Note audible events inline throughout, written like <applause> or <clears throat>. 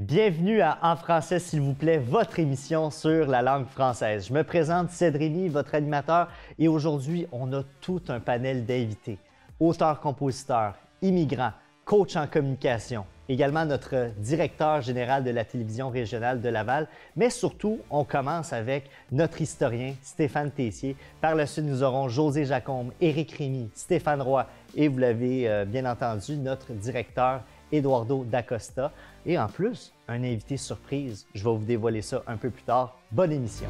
Bienvenue à En français, s'il vous plaît, votre émission sur la langue française. Je me présente Cédrémy, votre animateur, et aujourd'hui, on a tout un panel d'invités. Auteurs-compositeurs, immigrants, coachs en communication, également notre directeur général de la télévision régionale de Laval, mais surtout, on commence avec notre historien Stéphane Tessier. Par la suite, nous aurons José Jacombe, Éric Rémy, Stéphane Roy et vous l'avez euh, bien entendu, notre directeur Eduardo Dacosta. Et en plus, un invité surprise. Je vais vous dévoiler ça un peu plus tard. Bonne émission.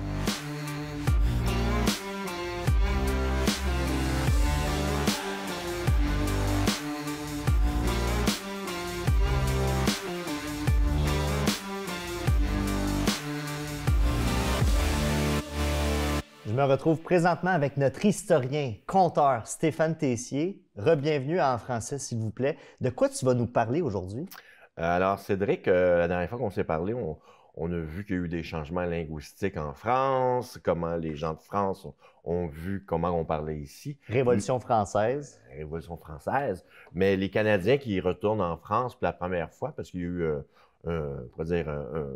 me retrouve présentement avec notre historien, conteur Stéphane Tessier. Rebienvenue En français, s'il vous plaît. De quoi tu vas nous parler aujourd'hui? Euh, alors, Cédric, euh, la dernière fois qu'on s'est parlé, on, a vu qu'il y a eu des changements linguistiques en France, comment les gens de France ont, vu comment on parlait ici. Révolution française. Euh, révolution française. Mais les Canadiens qui retournent en France pour la première fois, parce qu'il y a eu. dire,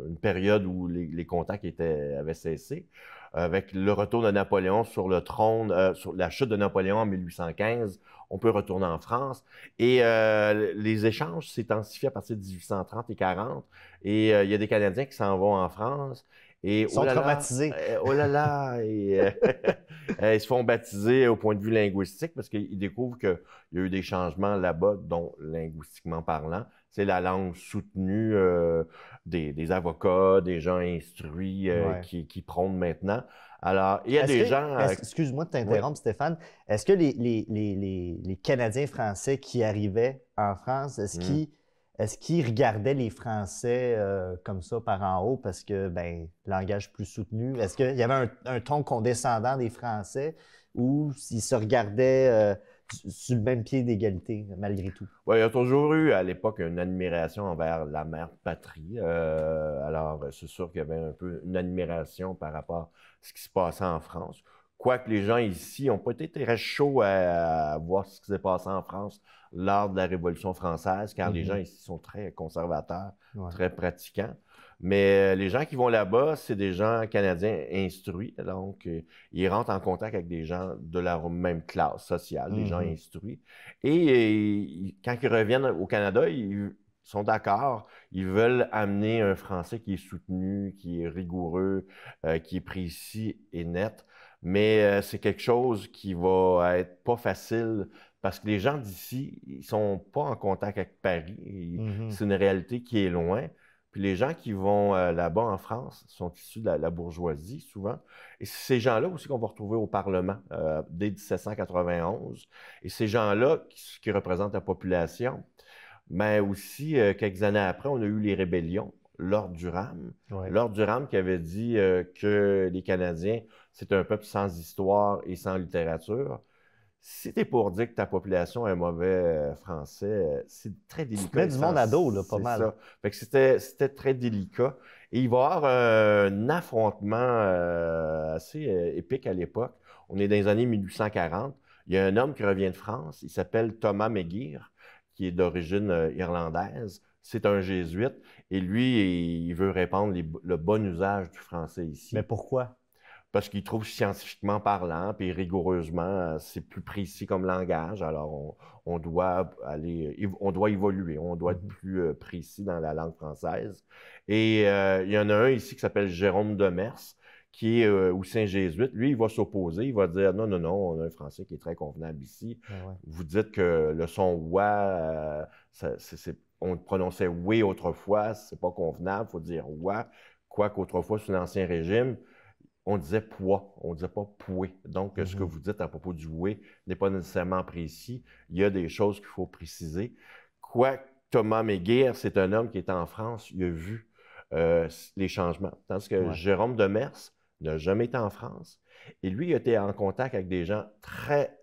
une période où les, contacts étaient, avaient cessé avec le retour de Napoléon sur le trône, euh, sur la chute de Napoléon en 1815, on peut retourner en France. Et euh, les échanges s'intensifient à partir de 1830 et 40. Et euh, il y a des Canadiens qui s'en vont en France. Et, ils sont oh là traumatisés. Là, oh là là! <laughs> ils se font baptiser au point de vue linguistique parce qu'ils découvrent qu'il y a eu des changements là-bas, dont linguistiquement parlant c'est la langue soutenue euh, des, avocats, des gens instruits euh, qui, prônent maintenant. Alors, il y a des gens. Euh, excuse-moi de t'interrompre, Stéphane. Est-ce que les, les, les, les, Canadiens français qui arrivaient en France, est-ce hmm. qui qu'ils regardaient les Français comme ça par en haut parce que, ben, langage plus soutenu? Est-ce qu'il y avait un, un, ton condescendant des Français ou s'ils se regardaient sur le même pied d'égalité, malgré tout. Oui, il y a toujours eu à l'époque une admiration envers la mère patrie. Euh, alors, c'est sûr qu'il y avait un peu une admiration par rapport à ce qui se passait en France. Quoique les gens ici n'ont pas été très chauds à, voir ce qui s'est passé en France lors de la Révolution française, car les mm-hmm. gens ici sont très conservateurs, très pratiquants. Mais euh, les gens qui vont là-bas, c'est des gens canadiens instruits. Donc, euh, ils rentrent en contact avec des gens de la même classe sociale, des gens mm-hmm. instruits. Et, euh, quand ils reviennent au Canada, ils sont d'accord. Ils veulent amener un français qui est soutenu, qui est rigoureux, qui est précis et net. Mais c'est quelque chose qui va être pas facile parce que les gens d'ici, ils sont pas en contact avec Paris. Mm-hmm. C'est une réalité qui est loin. Puis les gens qui vont euh, là-bas en France sont issus de la, bourgeoisie, souvent. Et c'est ces gens-là aussi qu'on va retrouver au Parlement euh, dès 1791. Et ces gens-là, qui, représentent la population, mais aussi, euh, quelques années après, on a eu les rébellions. du Durham. L'ordre du Durham qui avait dit que les Canadiens, c'est un peuple sans histoire et sans littérature si t'es pour dire que ta population est mauvais euh, français, euh, c'est très délicat. Tu du monde à là, pas mal. C'est Ça. Fait que c'était très délicat. Et il va y avoir un affrontement euh, assez épique à l'époque. On est dans les années 1840. Il y a un homme qui revient de France. Il s'appelle Thomas McGeer, qui est d'origine irlandaise. C'est un jésuite. Et lui, il veut répandre le bon usage du français ici. Mais pourquoi? parce qu'ils trouvent scientifiquement parlant, puis rigoureusement, euh, c'est plus précis comme langage. Alors, on, doit aller, on doit évoluer, on doit être mmh plus euh, précis dans la langue française. Et euh, il y en a un ici qui s'appelle Jérôme Demers, qui est au Saint-Jésuite. Lui, il va s'opposer, il va dire non, non, non, on a un français qui est très convenable ici. Ah Vous dites que le son oua », on prononçait oui autrefois, c'est pas convenable, il faut dire oua », wa. qu'autrefois, sous l'Ancien Régime, on disait poids, on ne disait pas poué. Donc, ce que mhm. vous dites à propos du oué n'est pas nécessairement précis. Il y a des choses qu'il faut préciser. Quoi, Thomas Meguire, c'est un homme qui est en France, il a vu euh, les changements. Tandis que Jérôme Jérôme Demers n'a jamais été en France. Et lui, il était en contact avec des gens très,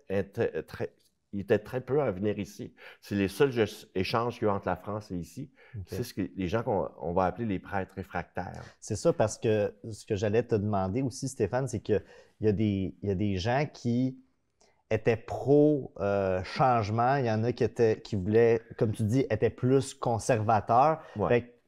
très il était très peu à venir ici. C'est les seuls échanges qu'il y a entre la France et ici. C'est ce que les gens qu'on va appeler les prêtres réfractaires. C'est ça, parce que ce que j'allais te demander aussi, Stéphane, c'est qu'il y, a des, y a des gens qui étaient pro-changement. Euh, il y en a qui, étaient, qui voulaient, comme tu dis, étaient plus conservateurs.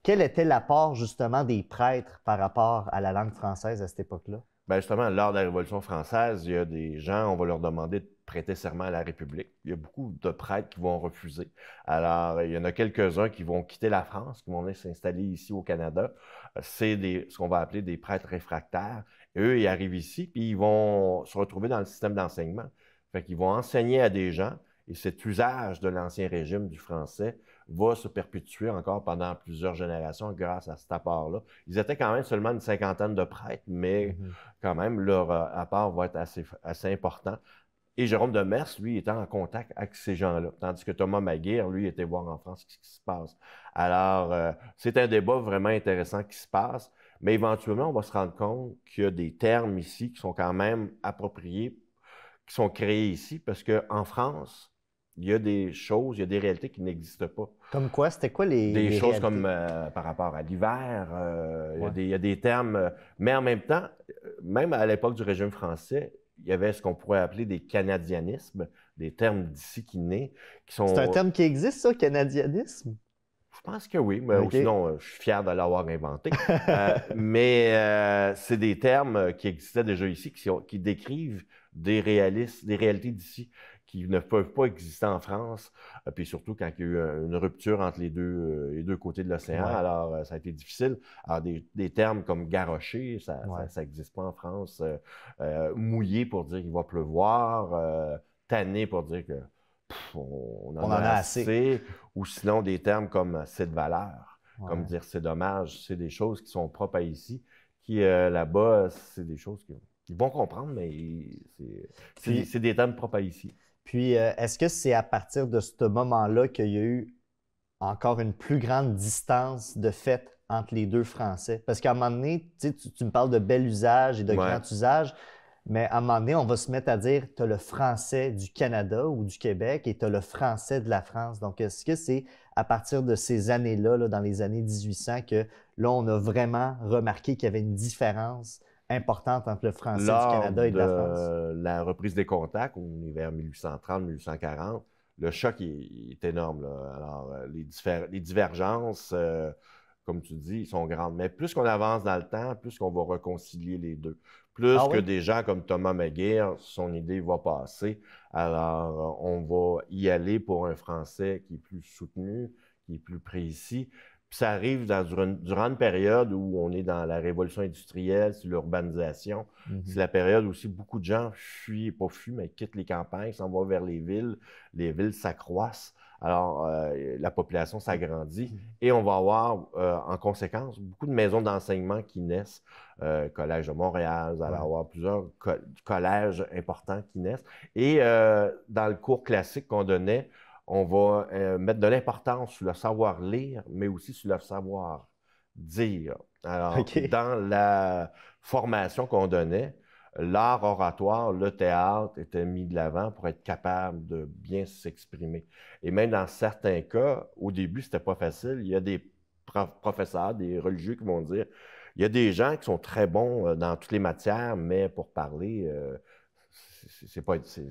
quel était l'apport, justement, des prêtres par rapport à la langue française à cette époque-là? Ben justement, lors de la Révolution française, il y a des gens, on va leur demander de prêter serment à la République. Il y a beaucoup de prêtres qui vont refuser. Alors, il y en a quelques-uns qui vont quitter la France, qui vont aller s'installer ici au Canada. Euh, c'est ce qu'on va appeler des prêtres réfractaires. eux, ils arrivent ici, puis ils vont se retrouver dans le système d'enseignement. Fait qu'ils vont enseigner à des gens, et cet usage de l'ancien régime du français va se perpétuer encore pendant plusieurs générations grâce à cet apport-là. Ils étaient quand même seulement une cinquantaine de prêtres, mais mm-hmm. quand même, leur euh, apport va être assez, assez important et Jérôme de Mers, lui, était en contact avec ces gens-là. Tandis que Thomas Maguire, lui, était voir en France ce qui se passe. Alors, euh, c'est un débat vraiment intéressant qui se passe. Mais éventuellement, on va se rendre compte qu'il y a des termes ici qui sont quand même appropriés, qui sont créés ici, parce qu'en France, il y a des choses, il y a des réalités qui n'existent pas. Comme quoi? C'était quoi les. Des choses comme euh, par rapport à l'hiver, euh, il, y a des termes. Mais en même temps, même à l'époque du régime français, il y avait ce qu'on pourrait appeler des canadianismes, des termes d'ici qui naissent, qui sont. C'est un terme qui existe, ça, canadianisme? Je pense que oui, mais sinon, euh, je suis fier de l'avoir inventé. <laughs> Euh, mais euh, c'est des termes qui existaient déjà ici, qui, qui décrivent des, réalistes, des réalités d'ici, qui ne peuvent pas exister en France, euh, puis surtout quand il y a eu une rupture entre les deux, euh, les deux côtés de l'océan, alors euh, ça a été difficile. Alors des, des termes comme garrocher, ça n'existe pas en France, Mouiller » mouillé pour dire qu'il va pleuvoir, Tanner » pour dire que on, en, a, assez. ou sinon des termes comme c'est de valeur, comme dire c'est dommage, c'est des choses qui sont propres à ici, qui là-bas, c'est des choses qu'ils vont comprendre, mais c'est des termes propres à ici. Puis, euh, est-ce que c'est à partir de ce moment-là qu'il y a eu encore une plus grande distance de fait entre les deux Français? Parce qu'à un moment donné, tu, me parles de bel usage et de grand usage, mais à un moment donné, on va se mettre à dire tu as le français du Canada ou du Québec et tu as le français de la France. Donc, est-ce que c'est à partir de ces années-là, là, dans les années 1800, que là, on a vraiment remarqué qu'il y avait une différence importante entre le français du Canada et de, la France. La reprise des contacts, on est vers 1830-1840. Le choc est, énorme. Alors, euh, les, les divergences, euh, comme tu dis, sont grandes. Mais plus qu'on avance dans le temps, plus qu'on va réconcilier les deux. Plus ah que des gens comme Thomas McGuire, son idée va passer. Alors, euh, on va y aller pour un français qui est plus soutenu, qui est plus précis ça arrive dans, durant, durant, une période où on est dans la révolution industrielle, c'est l'urbanisation. Mhm. C'est la période où aussi beaucoup de gens fuient, pas fuient, mais quittent les campagnes, s'en vont vers les villes. Les villes s'accroissent. Alors, euh, la population s'agrandit mhm. et on va avoir euh, en conséquence beaucoup de maisons d'enseignement qui naissent. Euh, collège de Montréal, vous allez avoir plusieurs collèges importants qui naissent. Et euh, dans le cours classique qu'on donnait, on va euh, mettre de l'importance sur le savoir lire, mais aussi sur le savoir dire. Alors, dans la formation qu'on donnait, l'art oratoire, le théâtre était mis de l'avant pour être capable de bien s'exprimer. Et même dans certains cas, au début, c'était pas facile. Il y a des professeurs, des religieux qui vont dire il y a des gens qui sont très bons euh, dans toutes les matières, mais pour parler, euh, c'est pas c'est,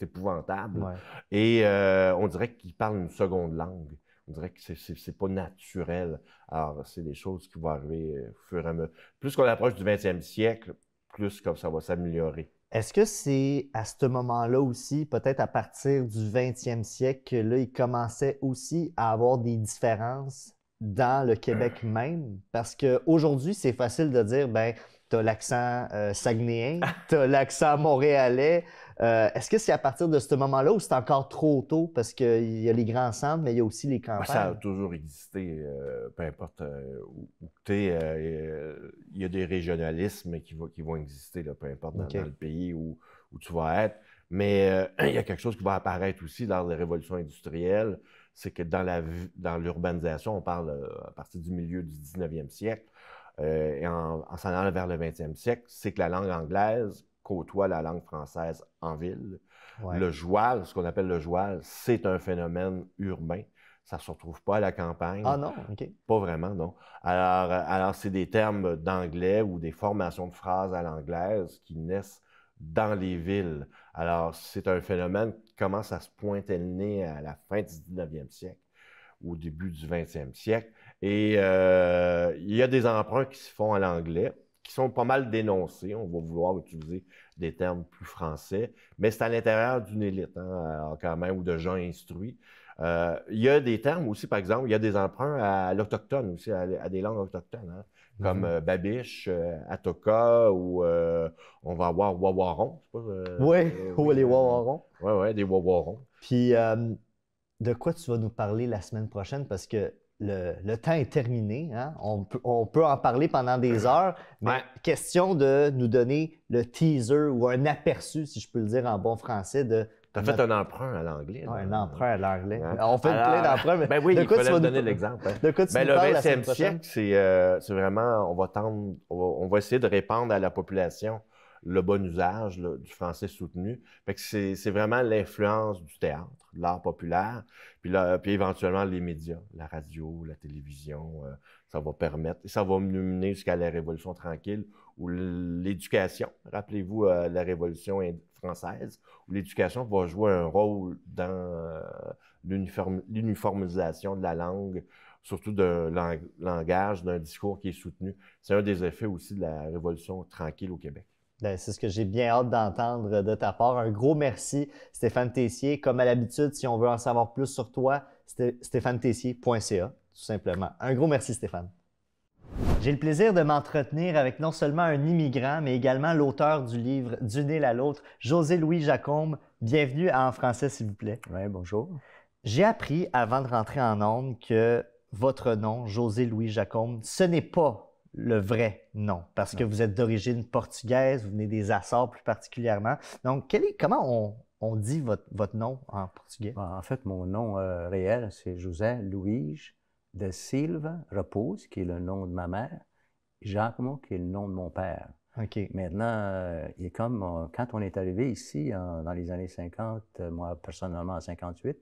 épouvantable. Et euh, on dirait qu'ils parlent une seconde langue. On dirait que c'est, pas naturel. Alors, c'est des choses qui vont arriver euh, au fur et à mesure. Plus qu'on approche du 20e siècle, plus comme ça va s'améliorer. Est-ce que c'est à ce moment-là aussi, peut-être à partir du 20e siècle, que là, il commençait aussi à avoir des différences dans le Québec même? Parce qu'aujourd'hui, c'est facile de dire, ben, tu as l'accent sagnéen euh, saguenéen, tu as l'accent montréalais. Euh, est-ce que c'est à partir de ce moment-là ou c'est encore trop tôt parce qu'il y a les grands centres, mais il y a aussi les campagnes? Ça a toujours existé, euh, peu importe où, tu es. Il y a des régionalismes qui, vont exister, peu importe dans, le pays où, tu vas être. Mais <clears throat> il y a quelque chose qui va apparaître aussi dans les révolutions industrielles, c'est que dans l'urbanisation, dans on parle à partir du milieu du 19e siècle, euh, et en, en s'en allant vers le 20e siècle, c'est que la langue anglaise côtoie la langue française en ville. Le joual, ce qu'on appelle le joual, c'est un phénomène urbain. Ça ne se retrouve pas à la campagne. Ah non, OK. Pas vraiment, non. Alors, euh, alors c'est des termes d'anglais ou des formations de phrases à l'anglaise qui naissent dans les villes. Alors, c'est un phénomène qui commence à se pointer le nez à la fin du 19e siècle, au début du 20e siècle. Et euh, il y a des emprunts qui se font à l'anglais, qui sont pas mal dénoncés. On va vouloir utiliser des termes plus français, mais c'est à l'intérieur d'une élite, hein, euh, quand même, ou de gens instruits. Euh, il y a des termes aussi, par exemple, il y a des emprunts à l'autochtone aussi, à, des langues autochtones, hein, comme mm-hmm. Babiche, Atoka, ou on va avoir Wawaron, je sais pas. <laughs> oui, ou les wawaron ». Oui, oui, des wawaron ». Puis, de quoi tu vas nous parler la semaine prochaine? Parce que le, temps est terminé. Hein. On, peut, en parler pendant des heures, mais question de nous donner le teaser ou un aperçu, si je peux le dire en bon français, de. T'as fait un emprunt à l'anglais. un emprunt à l'anglais. On fait plein d'emprunts, mais ben oui, de il donner l'exemple. tu le 20e siècle, c'est vraiment, euh, on va tendre, on va, on va essayer de répandre à la population le bon usage du français soutenu. Fait que c'est vraiment l'influence du théâtre, de l'art populaire, puis, puis éventuellement les médias, la radio, la télévision, euh, ça va permettre, ça va nous mener jusqu'à la Révolution tranquille ou l'éducation. Rappelez-vous euh, la Révolution française, où l'éducation va jouer un rôle dans euh, l'uniformisation de la langue, surtout d'un langage, d'un discours qui est soutenu. C'est un des effets aussi de la Révolution tranquille au Québec. Ben, c'est ce que j'ai bien hâte d'entendre de ta part. Un gros merci, Stéphane Tessier. Comme à l'habitude, si on veut en savoir plus sur toi, stéphanetessier.ca, tout simplement. Un gros merci, Stéphane. J'ai le plaisir de m'entretenir avec non seulement un immigrant, mais également l'auteur du livre D'une île à l'autre, José-Louis Jacombe. Bienvenue En français, s'il vous plaît. Oui, bonjour. J'ai appris avant de rentrer en onde que votre nom, José-Louis Jacombe, ce n'est pas le vrai nom, parce que vous êtes d'origine portugaise, vous venez des Açores plus particulièrement. Donc, quel est, comment on, dit votre, nom en portugais? Bah, en fait, mon nom euh, réel, c'est José Luiz de Silva Repose, qui est le nom de ma mère, Mon, qui est le nom de mon père. Ok. Maintenant, euh, il est comme euh, quand on est arrivé ici dans les années 50, moi personnellement en 58,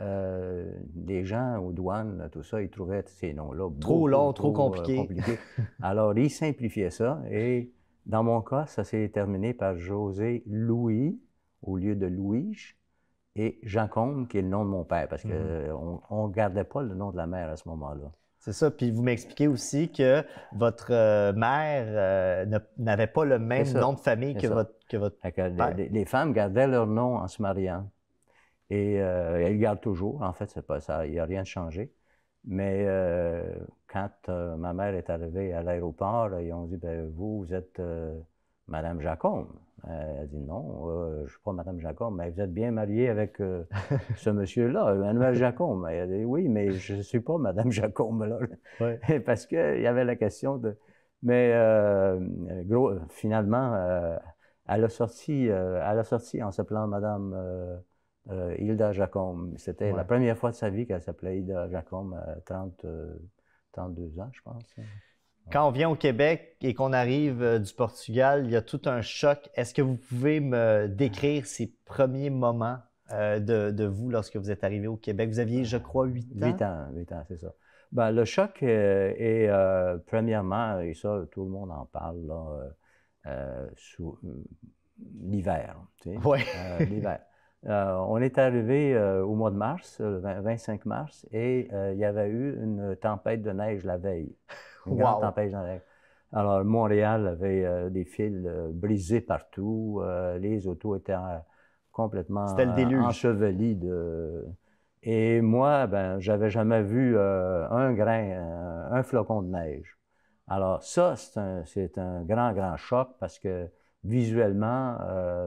euh, les gens aux douanes, tout ça, ils trouvaient ces noms-là trop longs, trop, euh, compliqués. Compliqué. <laughs> Alors, ils simplifiaient ça. Et dans mon cas, ça s'est terminé par José Louis au lieu de Louis et Jean Combe, qui est le nom de mon père, parce qu'on mhm. euh, on ne gardait pas le nom de la mère à ce moment-là. C'est ça. Puis vous m'expliquez aussi que votre mère n'avait pas le même nom de famille que votre, que votre père. les, femmes gardaient leur nom en se mariant. Et euh, elle garde toujours. En fait, c'est pas ça. Il n'y a rien de changé. Mais euh, quand euh, ma mère est arrivée à l'aéroport, ils ont dit ben, Vous, vous êtes euh, Madame Jacob. » Elle a dit Non, je ne suis pas Madame Jacob, mais vous êtes bien mariée avec <laughs> ce monsieur-là, Emmanuel Jacob. » Elle a dit Oui, mais je ne suis pas Madame Jacob. » Là. <laughs> Parce qu'il y avait la question de. Mais gros, finalement, elle, a sorti, elle a sorti en s'appelant Madame. Euh, Hilda Jacom. C'était la première fois de sa vie qu'elle s'appelait Hilda Jacom, à 32 ans, je pense. Quand on vient au Québec et qu'on arrive euh, du Portugal, il y a tout un choc. Est-ce que vous pouvez me décrire ces premiers moments euh, de, vous lorsque vous êtes arrivé au Québec? Vous aviez, je crois, 8 ans. 8 ans, ans, c'est ça. Ben, le choc est, premièrement, et ça, tout le monde en parle, sous l'hiver. Oui. l'hiver. Euh, on est arrivé euh, au mois de mars, euh, le 25 mars, et il y avait eu une tempête de neige la veille. <laughs> Une grande tempête de neige. Alors, Montréal avait des fils brisés partout. les autos étaient complètement enchevelies de. Et moi, ben, j'avais jamais vu un grain, un flocon de neige. Alors, ça, c'est un, un, grand, grand choc parce que visuellement,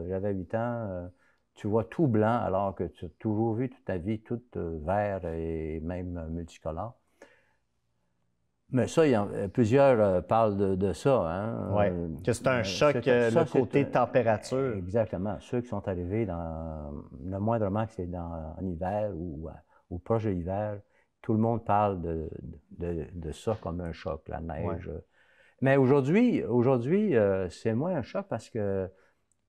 j'avais 8 ans tu vois tout blanc alors que tu as toujours vu toute ta vie tout euh, vert et même multicolore. Mais ça, il y euh, plusieurs euh, parlent de, ça. Hein? Oui, que c'est un choc, le côté température. Exactement. Ceux qui sont arrivés dans le moindrement que c'est dans, en hiver ou, proche de l'hiver, tout le monde parle de, ça comme un choc, la neige. Mais aujourd'hui, aujourd'hui, c'est moins un choc parce que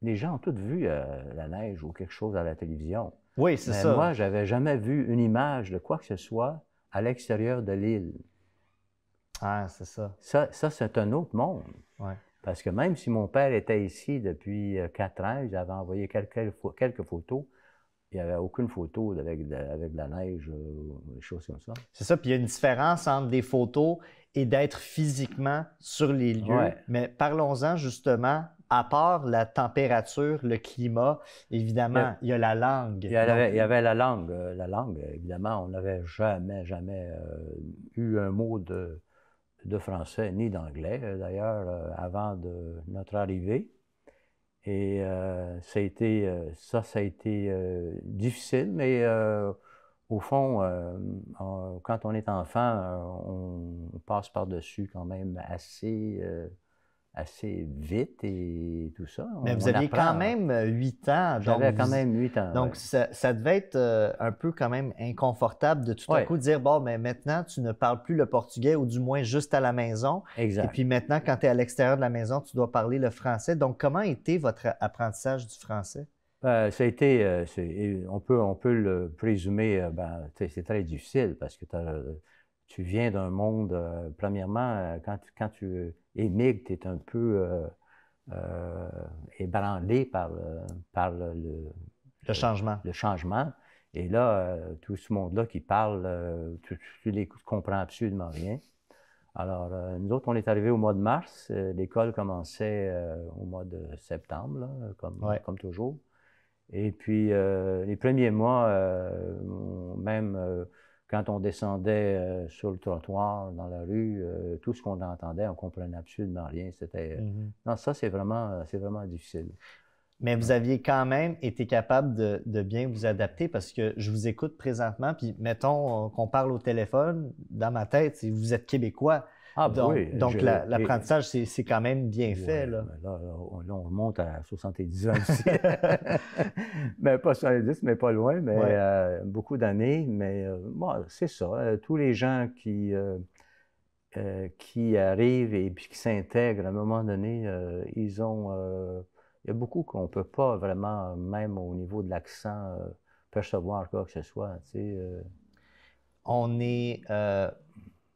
les gens ont tous vu euh, la neige ou quelque chose à la télévision. Oui, c'est ça. Moi, j'avais jamais vu une image de quoi que ce soit à l'extérieur de l'île. Ah, c'est ça. Ça, c'est un autre monde. Ouais. Parce que même si mon père était ici depuis euh, quatre ans, avait envoyé quelques photos il n'y avait aucune photo avec de, avec la neige, ou euh, des choses comme ça. C'est ça, puis il y a une différence entre des photos et d'être physiquement sur les lieux. Mais parlons-en justement, à part la température, le climat, évidemment, il y a, la langue. Il y, avait, il y, avait, la langue. Euh, la langue, évidemment, on n'avait jamais, jamais euh, eu un mot de, de français ni d'anglais, d'ailleurs, avant de notre arrivée. Et euh, ça, été, euh, ça, ça a été euh, difficile, mais au fond, quand on est enfant, on passe par-dessus quand même assez assez vite et tout ça. Mais ben, vous aviez quand même euh, huit ans. J'avais quand même huit ans. Donc, ça, devait être euh, un peu quand même inconfortable de tout à coup dire, bon, mais ben, maintenant, tu ne parles plus le portugais ou du moins juste à la maison. Exact. Et puis maintenant, quand tu es à l'extérieur de la maison, tu dois parler le français. Donc, comment était votre apprentissage du français? Euh, ça a été, on, peut, on peut le présumer, ben, c'est très difficile parce que tu as tu viens d'un monde, euh, premièrement, euh, quand, tu, émigres, tu es un peu euh, ébranlé par, le, par le, changement. Le changement. Et là, tout ce monde-là qui parle, tu, ne les comprends absolument rien. Alors, nous autres, on est arrivés au mois de mars. L'école commençait au mois de septembre, comme, comme toujours. Et puis, les premiers mois, même, quand on descendait euh, sur le trottoir, dans la rue, euh, tout ce qu'on entendait, on comprenait absolument rien. C'était, euh, mhm. Non, ça, c'est vraiment, c'est vraiment difficile. Mais vous aviez quand même été capable de, bien vous adapter parce que je vous écoute présentement, puis mettons qu'on parle au téléphone, dans ma tête, si vous êtes québécois, ah donc, l'apprentissage, c'est quand même bien fait. Là. on, remonte à 70 ans aussi. <laughs> mais pas 70, mais pas loin, mais euh, beaucoup d'années. Mais euh, c'est ça. Euh, tous les gens qui, qui arrivent et puis qui s'intègrent à un moment donné, ils ont. il y a beaucoup qu'on ne peut pas vraiment, même au niveau de l'accent, percevoir quoi que ce soit. On est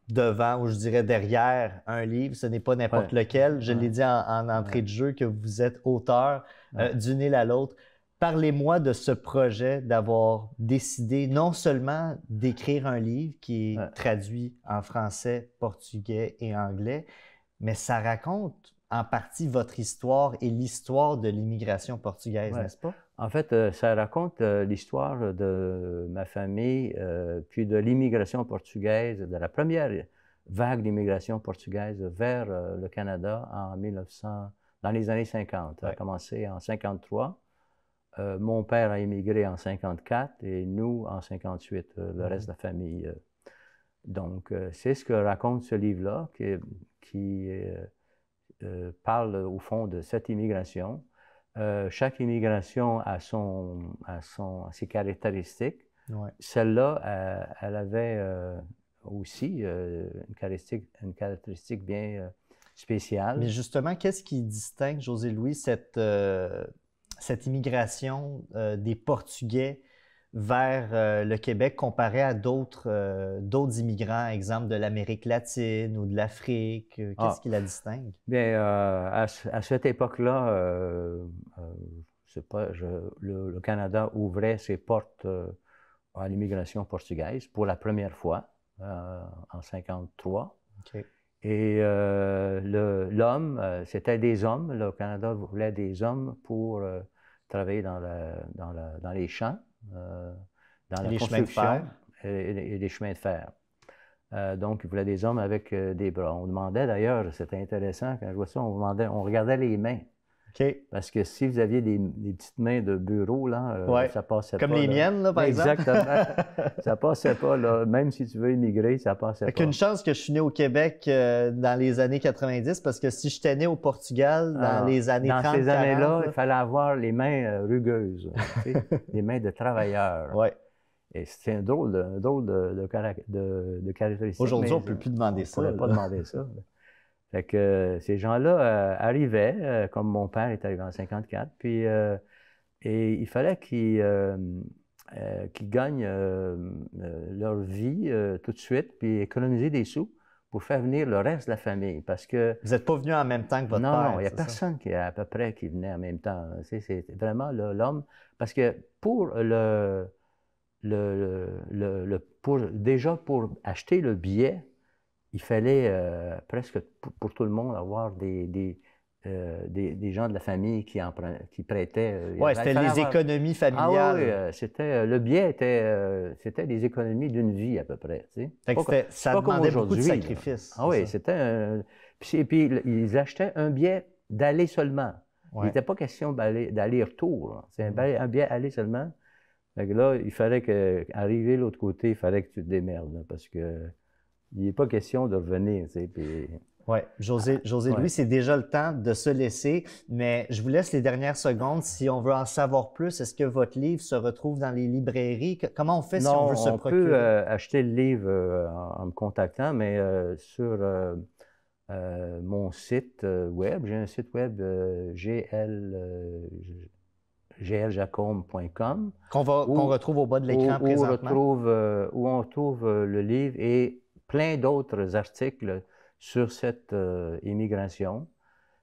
devant ou je dirais derrière un livre, ce n'est pas n'importe lequel. Je l'ai dit en, entrée de jeu que vous êtes auteur euh, d'une île à l'autre. Parlez-moi de ce projet d'avoir décidé non seulement d'écrire un livre qui est traduit en français, portugais et anglais, mais ça raconte en partie votre histoire et l'histoire de l'immigration portugaise, n'est-ce pas? En fait, euh, ça raconte euh, l'histoire de ma famille, euh, puis de l'immigration portugaise, de la première vague d'immigration portugaise vers le Canada en 1900, dans les années 50. Ça a commencé en 53. mon père a immigré en 54 et nous en 58, le reste mhm. de la famille. Donc, c'est ce que raconte ce livre-là qui parle au fond de cette immigration euh, chaque immigration a, son, son, ses caractéristiques. Ouais. Celle-là, euh, elle, avait euh, aussi une, caractéristique, une, caractéristique, bien spéciale. Mais justement, qu'est-ce qui distingue, José-Louis, cette, cette immigration des Portugais vers euh, le Québec comparé à d'autres euh, d'autres immigrants, exemple de l'Amérique latine ou de l'Afrique? Euh, qu'est-ce ah. qui la distingue? Bien, à, cette époque-là, pas, le, le, Canada ouvrait ses portes à l'immigration portugaise pour la première fois en 1953. Et l'homme, c'était des hommes. Le Canada voulait des hommes pour travailler dans, les champs. Euh, dans les construction chemins de Et, les chemins de fer. Euh, donc, il voulait des hommes avec euh, des bras. On demandait d'ailleurs, c'était intéressant quand je vois ça, on, demandait, on regardait les mains parce que si vous aviez des, petites mains de bureau, là, euh, ça passait Comme pas. Comme les miennes, là, par exemple. Exactement. <laughs> ça passait pas, là. Même si tu veux immigrer, ça passait fait pas. Qu'une chance que je suis né au Québec euh, dans les années 90, parce que si je né au Portugal dans les années 30, Dans ces années-là, il fallait avoir les mains euh, rugueuses, <laughs> les mains de travailleurs. Ouais. Et c'est un drôle de, drôle de, caractéristique. Aujourd'hui, on ne peut plus demander ça. On ne peut pas demander ça. <laughs> que euh, ces gens-là euh, arrivaient, euh, comme mon père est arrivé en 54, puis et il fallait qu'ils gagnent leur vie tout de suite, puis économiser des sous pour faire venir le reste de la famille. Parce que... Vous n'êtes pas venu en même temps que votre père? Non, il n'y a personne qui qui à peu près qui venait en même temps. C'est, vraiment l'homme. Parce que pour le, déjà pour acheter le billet, il fallait euh, presque pour tout le monde avoir des, des, euh, gens de la famille qui, qui prêtaient. Euh, oui, c'était les économies familiales. Ah, oui, c'était, le biais était, c'était les économies d'une vie à peu près. Tu sais. ça demandait beaucoup de sacrifices. Ah oui, c'était un... puis, puis, ils achetaient un billet d'aller seulement. Il n'était pas question d'aller retour. C'est un, mm. un billet aller seulement. là, il fallait que, arriver l'autre côté, il fallait que tu te démerdes, parce que il n'est pas question de revenir. Oui, José, José Louis, c'est déjà le temps de se laisser, mais je vous laisse les dernières secondes. Si on veut en savoir plus, est-ce que votre livre se retrouve dans les librairies? Comment on fait si on veut se procurer? On peut euh, acheter le livre euh, en, me contactant, mais euh, sur mon site web, j'ai un site web GL. glJacome.com. Qu'on retrouve au bas de l'écran présentement. Retrouve, où on retrouve le livre et plein d'autres articles sur cette euh, immigration,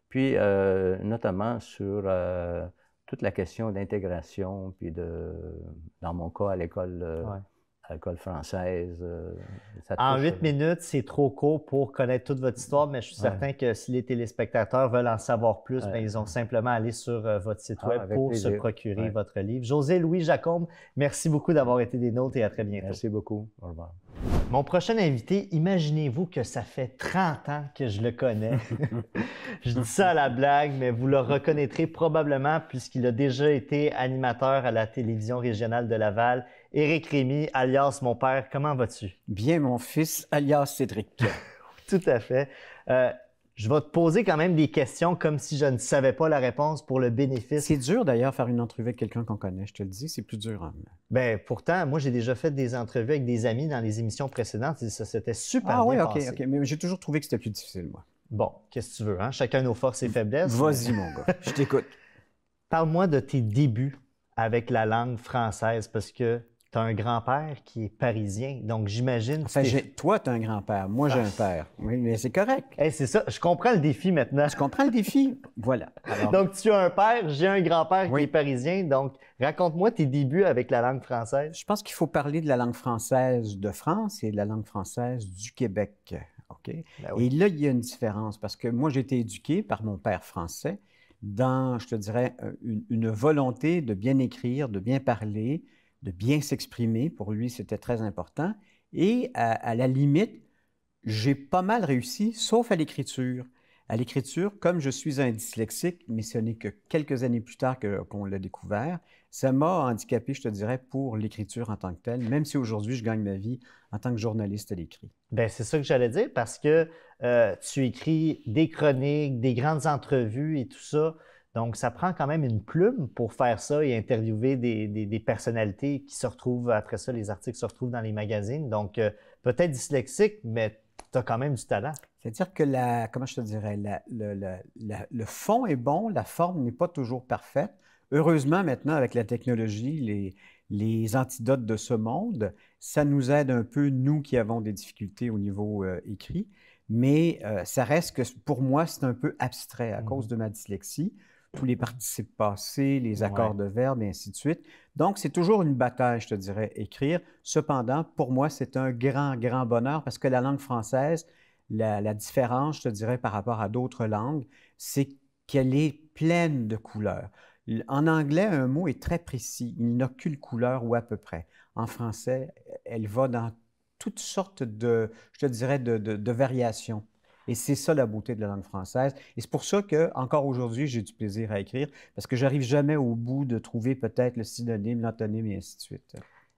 puis euh, notamment sur euh, toute la question d'intégration, puis de, dans mon cas, à l'école. française. en huit minutes, c'est trop court pour connaître toute votre histoire, mais je suis certain que si les téléspectateurs veulent en savoir plus, ben, ils ont simplement à aller sur votre site ah, web pour se procurer votre livre. José Louis Jacombe, merci beaucoup d'avoir été des nôtres et à très bientôt. Merci beaucoup. Au revoir. Mon prochain invité, imaginez-vous que ça fait 30 ans que je le connais. <laughs> je dis ça à la blague, mais vous le reconnaîtrez probablement puisqu'il a déjà été animateur à la télévision régionale de Laval. Éric Rémy, alias mon père, comment vas-tu? Bien, mon fils, alias Cédric. <laughs> Tout à fait. Euh, je vais te poser quand même des questions comme si je ne savais pas la réponse pour le bénéfice. C'est dur d'ailleurs faire une entrevue avec quelqu'un qu'on connaît, je te le dis, c'est plus dur. Hein. Ben, pourtant, moi j'ai déjà fait des entrevues avec des amis dans les émissions précédentes et ça c'était super ah bien Ah oui, ok, ok, mais j'ai toujours trouvé que c'était plus difficile, moi. Bon, qu'est-ce que tu veux, hein? Chacun nos forces et faiblesses. Vas-y, mon gars, je t'écoute. <laughs> Parle-moi de tes débuts avec la langue française parce que tu as un grand-père qui est parisien. Donc, j'imagine. Enfin, toi, tu as un grand-père. Moi, j'ai un ah. père. Oui, mais c'est correct. Eh, c'est ça. Je comprends le défi maintenant. Je comprends le défi. Voilà. Donc, tu as un père, j'ai un grand-père qui est parisien. Donc, raconte-moi tes débuts avec la langue française. Je pense qu'il faut parler de la langue française de France et de la langue française du Québec. OK? Ben et là, il y a une différence parce que moi, j'ai été éduqué par mon père français dans, je te dirais, euh, une volonté de bien écrire, de bien parler, de bien s'exprimer. Pour lui, c'était très important. Et à, la limite, j'ai pas mal réussi, sauf à l'écriture. À l'écriture, comme je suis un dyslexique, mais ce n'est que quelques années plus tard qu'on l'a découvert, ça m'a handicapé, je te dirais, pour l'écriture en tant que telle, même si aujourd'hui je gagne ma vie en tant que journaliste à l'écrit. Ben, c'est ça que j'allais dire parce que euh, tu écris des chroniques, des grandes entrevues et tout ça. Donc, ça prend quand même une plume pour faire ça et interviewer des, des, personnalités qui se retrouvent, après ça, les articles se retrouvent dans les magazines. Donc, euh, peut-être dyslexique, mais tu as quand même du talent. C'est-à-dire que la, comment je te dirais, le, le fond est bon, la forme n'est pas toujours parfaite. Heureusement, maintenant, avec la technologie, les, les antidotes de ce monde, ça nous aide un peu, nous qui avons des difficultés au niveau euh, écrit, mais euh, ça reste que pour moi, c'est un peu abstrait à mmh. cause de ma dyslexie tous les participes passés, les accords de verbe, et ainsi de suite. Donc, c'est toujours une bataille, je te dirais, écrire. Cependant, pour moi, c'est un grand, grand bonheur parce que la langue française, la, différence, je te dirais, par rapport à d'autres langues, c'est qu'elle est pleine de couleurs. En anglais, un mot est très précis. Il n'a qu'une couleur ou à peu près. En français, elle va dans toutes sortes de, je te dirais, de variations. Et c'est ça la beauté de la langue française. Et c'est pour ça que, encore aujourd'hui, j'ai du plaisir à écrire, parce que j'arrive jamais au bout de trouver peut-être le synonyme, l'antonyme et ainsi de suite.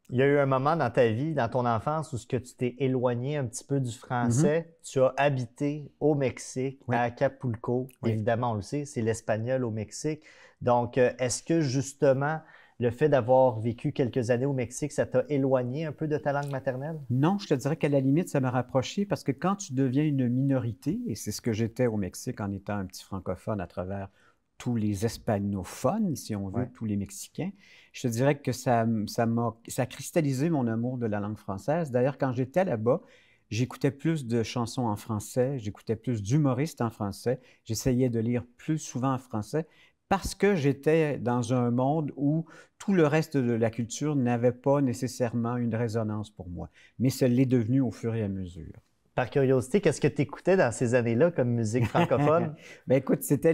Il y a eu un moment dans ta vie, dans ton enfance, où ce que tu t'es éloigné un petit peu du français. Mm-hmm. Tu as habité au Mexique, à Acapulco. Évidemment, on le sait, c'est l'espagnol au Mexique. Donc, euh, est-ce que justement, le fait d'avoir vécu quelques années au Mexique, ça t'a éloigné un peu de ta langue maternelle? Non, je te dirais qu'à la limite, ça m'a rapproché parce que quand tu deviens une minorité, et c'est ce que j'étais au Mexique en étant un petit francophone à travers tous les hispanophones, si on veut, tous les Mexicains, je te dirais que ça, ça, ça a cristallisé mon amour de la langue française. D'ailleurs, quand j'étais là-bas, j'écoutais plus de chansons en français, j'écoutais plus d'humoristes en français, j'essayais de lire plus souvent en français parce que j'étais dans un monde où tout le reste de la culture n'avait pas nécessairement une résonance pour moi, mais ça l'est devenu au fur et à mesure. Par curiosité, qu'est-ce que tu écoutais dans ces années-là comme musique francophone? <laughs> ben écoute, c'était